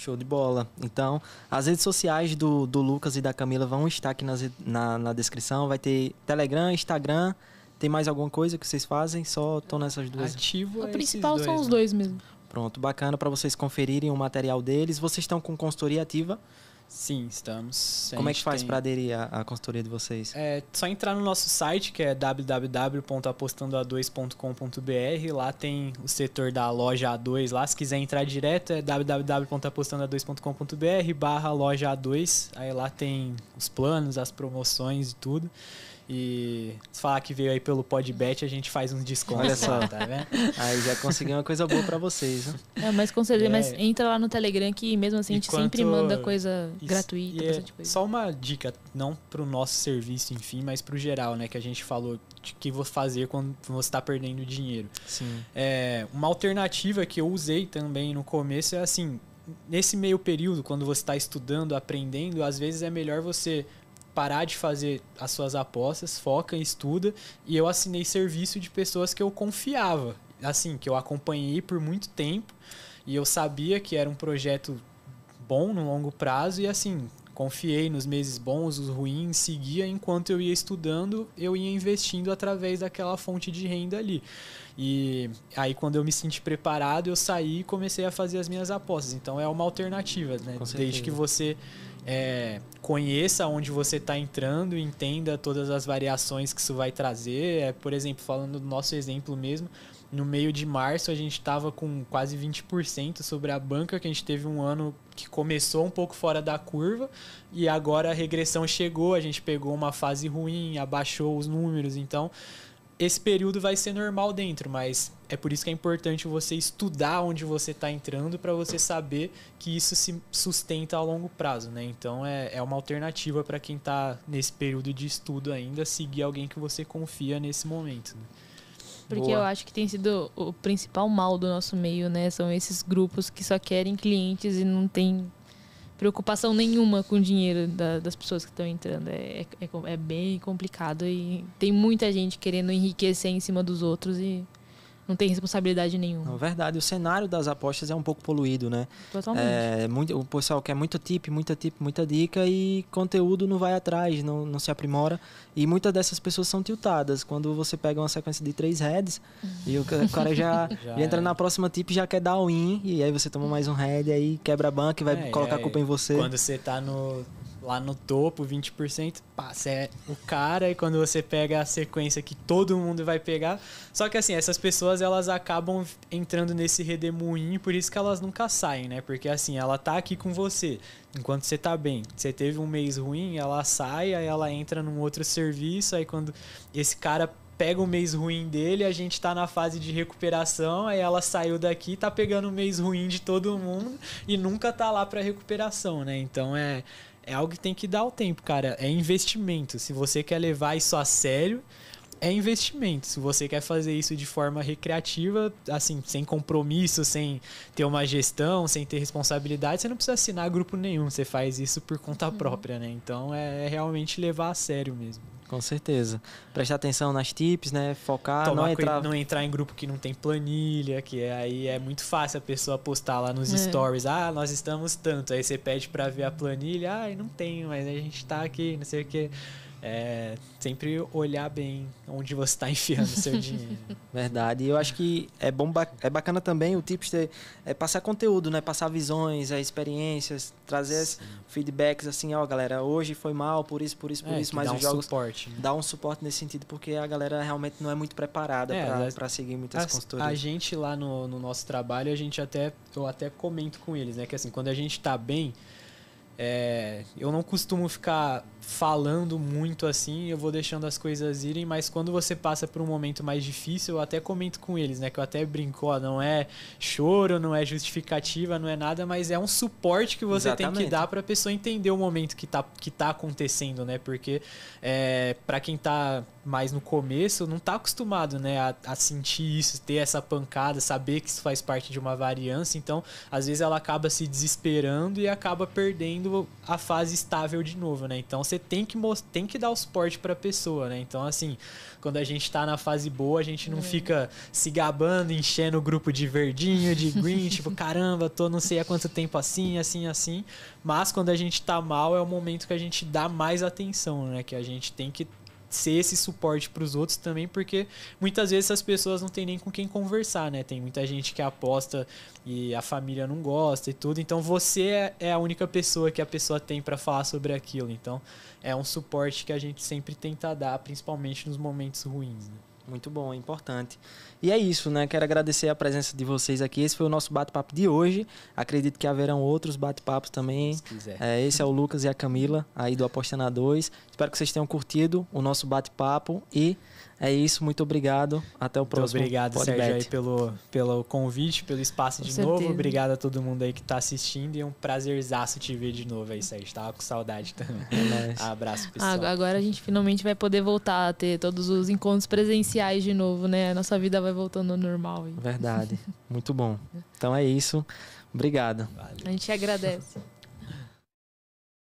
Show de bola. Então, as redes sociais do, do Lucas e da Camila vão estar aqui nas, na, na descrição. Vai ter Telegram, Instagram. Tem mais alguma coisa que vocês fazem? Só estão nessas duas. Ativo. É o principal dois, são os né? dois mesmo. Pronto, bacana para vocês conferirem o material deles. Vocês estão com consultoria ativa. Sim, estamos. A Como é que faz tem... para aderir à, à consultoria de vocês? É só entrar no nosso site, que é www.apostandoa2.com.br. Lá tem o setor da loja A2. Lá, se quiser entrar direto, é www.apostandoa2.com.br barra loja A2. Aí lá tem os planos, as promoções e tudo. E se falar que veio aí pelo Podbet, a gente faz uns descontos. Olha só, tá vendo? Aí já consegui uma coisa boa para vocês, né? É, mas com certeza, é. mas entra lá no Telegram que mesmo assim a gente sempre manda coisa Isso, gratuita, é, coisa. Só uma dica, não pro nosso serviço, enfim, mas pro geral, né? Que a gente falou de que vou fazer quando você tá perdendo dinheiro. Sim. É, uma alternativa que eu usei também no começo é assim, nesse meio período, quando você está estudando, aprendendo, às vezes é melhor você parar de fazer as suas apostas, foca estuda. E eu assinei serviço de pessoas que eu confiava, assim, que eu acompanhei por muito tempo. E eu sabia que era um projeto bom no longo prazo e assim, confiei nos meses bons, os ruins, seguia enquanto eu ia estudando, eu ia investindo através daquela fonte de renda ali. E aí quando eu me senti preparado, eu saí e comecei a fazer as minhas apostas. Então é uma alternativa, né? Desde que você é, conheça onde você está entrando, entenda todas as variações que isso vai trazer. É, por exemplo, falando do nosso exemplo mesmo, no meio de março a gente estava com quase 20% sobre a banca, que a gente teve um ano que começou um pouco fora da curva e agora a regressão chegou, a gente pegou uma fase ruim, abaixou os números, então esse período vai ser normal dentro, mas é por isso que é importante você estudar onde você está entrando para você saber que isso se sustenta a longo prazo, né? Então é, é uma alternativa para quem está nesse período de estudo ainda seguir alguém que você confia nesse momento. Né? Porque Boa. eu acho que tem sido o principal mal do nosso meio, né? São esses grupos que só querem clientes e não tem preocupação nenhuma com o dinheiro da, das pessoas que estão entrando. É, é, é, é bem complicado e tem muita gente querendo enriquecer em cima dos outros e não tem responsabilidade nenhuma. É verdade, o cenário das apostas é um pouco poluído, né? Totalmente. É, muito, o pessoal quer muito tip, muita tip, muita dica e conteúdo não vai atrás, não, não se aprimora. E muitas dessas pessoas são tiltadas. Quando você pega uma sequência de três heads e o cara já, já, entra é. na próxima tip já quer dar o in, e aí você toma mais um head, aí quebra a banca e vai é, colocar a culpa em você. Quando você tá no lá no topo, 20%, pá, você é o cara e quando você pega a sequência que todo mundo vai pegar. Só que assim, essas pessoas elas acabam entrando nesse redemoinho, por isso que elas nunca saem, né? Porque assim, ela tá aqui com você enquanto você tá bem. Você teve um mês ruim, ela sai, aí ela entra num outro serviço, aí quando esse cara pega o mês ruim dele, a gente tá na fase de recuperação, aí ela saiu daqui, tá pegando o mês ruim de todo mundo e nunca tá lá para recuperação, né? Então é é algo que tem que dar o tempo, cara. É investimento. Se você quer levar isso a sério, é investimento. Se você quer fazer isso de forma recreativa, assim, sem compromisso, sem ter uma gestão, sem ter responsabilidade, você não precisa assinar grupo nenhum. Você faz isso por conta uhum. própria, né? Então é, é realmente levar a sério mesmo. Com certeza. Prestar atenção nas tips, né? Focar, não entrar... não entrar em grupo que não tem planilha, que é, aí é muito fácil a pessoa postar lá nos é. stories, ah, nós estamos tanto. Aí você pede para ver a planilha, ah, não tem, mas a gente tá aqui, não sei o quê é sempre olhar bem onde você está enfiando seu dinheiro. Verdade. E eu acho que é bom é bacana também o tipster é passar conteúdo, né? Passar visões, é, experiências, trazer feedbacks assim, ó, galera, hoje foi mal por isso, por isso, por é, isso, mas dá um suporte, né? dá um suporte nesse sentido porque a galera realmente não é muito preparada é, para seguir muitas as, consultorias. A gente lá no, no nosso trabalho, a gente até eu até comento com eles, né, que assim, quando a gente está bem, é, eu não costumo ficar falando muito assim, eu vou deixando as coisas irem, mas quando você passa por um momento mais difícil, eu até comento com eles, né? Que eu até brinco, ó, não é choro, não é justificativa, não é nada, mas é um suporte que você Exatamente. tem que dar pra pessoa entender o momento que tá, que tá acontecendo, né? Porque é, para quem tá mais no começo, não tá acostumado, né, a, a sentir isso, ter essa pancada, saber que isso faz parte de uma variância, então às vezes ela acaba se desesperando e acaba perdendo a fase estável de novo, né? Então você tem que, tem que dar o suporte para a pessoa, né? Então, assim, quando a gente está na fase boa, a gente não é. fica se gabando, enchendo o grupo de verdinho, de green, tipo, caramba, tô não sei há quanto tempo assim, assim, assim. Mas quando a gente está mal, é o momento que a gente dá mais atenção, né? Que a gente tem que ser esse suporte para os outros também, porque muitas vezes as pessoas não têm nem com quem conversar, né? Tem muita gente que aposta e a família não gosta e tudo, então você é, é a única pessoa que a pessoa tem para falar sobre aquilo. Então, é um suporte que a gente sempre tenta dar, principalmente nos momentos ruins. Né? Muito bom, é importante. E é isso, né? Quero agradecer a presença de vocês aqui. Esse foi o nosso bate-papo de hoje. Acredito que haverão outros bate-papos também. Se quiser. É, esse é o Lucas e a Camila, aí do Apostana 2. Espero que vocês tenham curtido o nosso bate-papo e é isso, muito obrigado. Até o próximo. Muito obrigado, Podbet. Sérgio, aí, pelo, pelo convite, pelo espaço Com de certeza. novo. Obrigado a todo mundo aí que está assistindo e é um prazerzaço te ver de novo aí, Sérgio. Tava com saudade também. É Abraço, ah, pessoal. Agora a gente finalmente vai poder voltar a ter todos os encontros presenciais de novo, né? A nossa vida vai voltando ao normal. Aí. Verdade. Muito bom. Então é isso. Obrigado. Valeu. A gente agradece.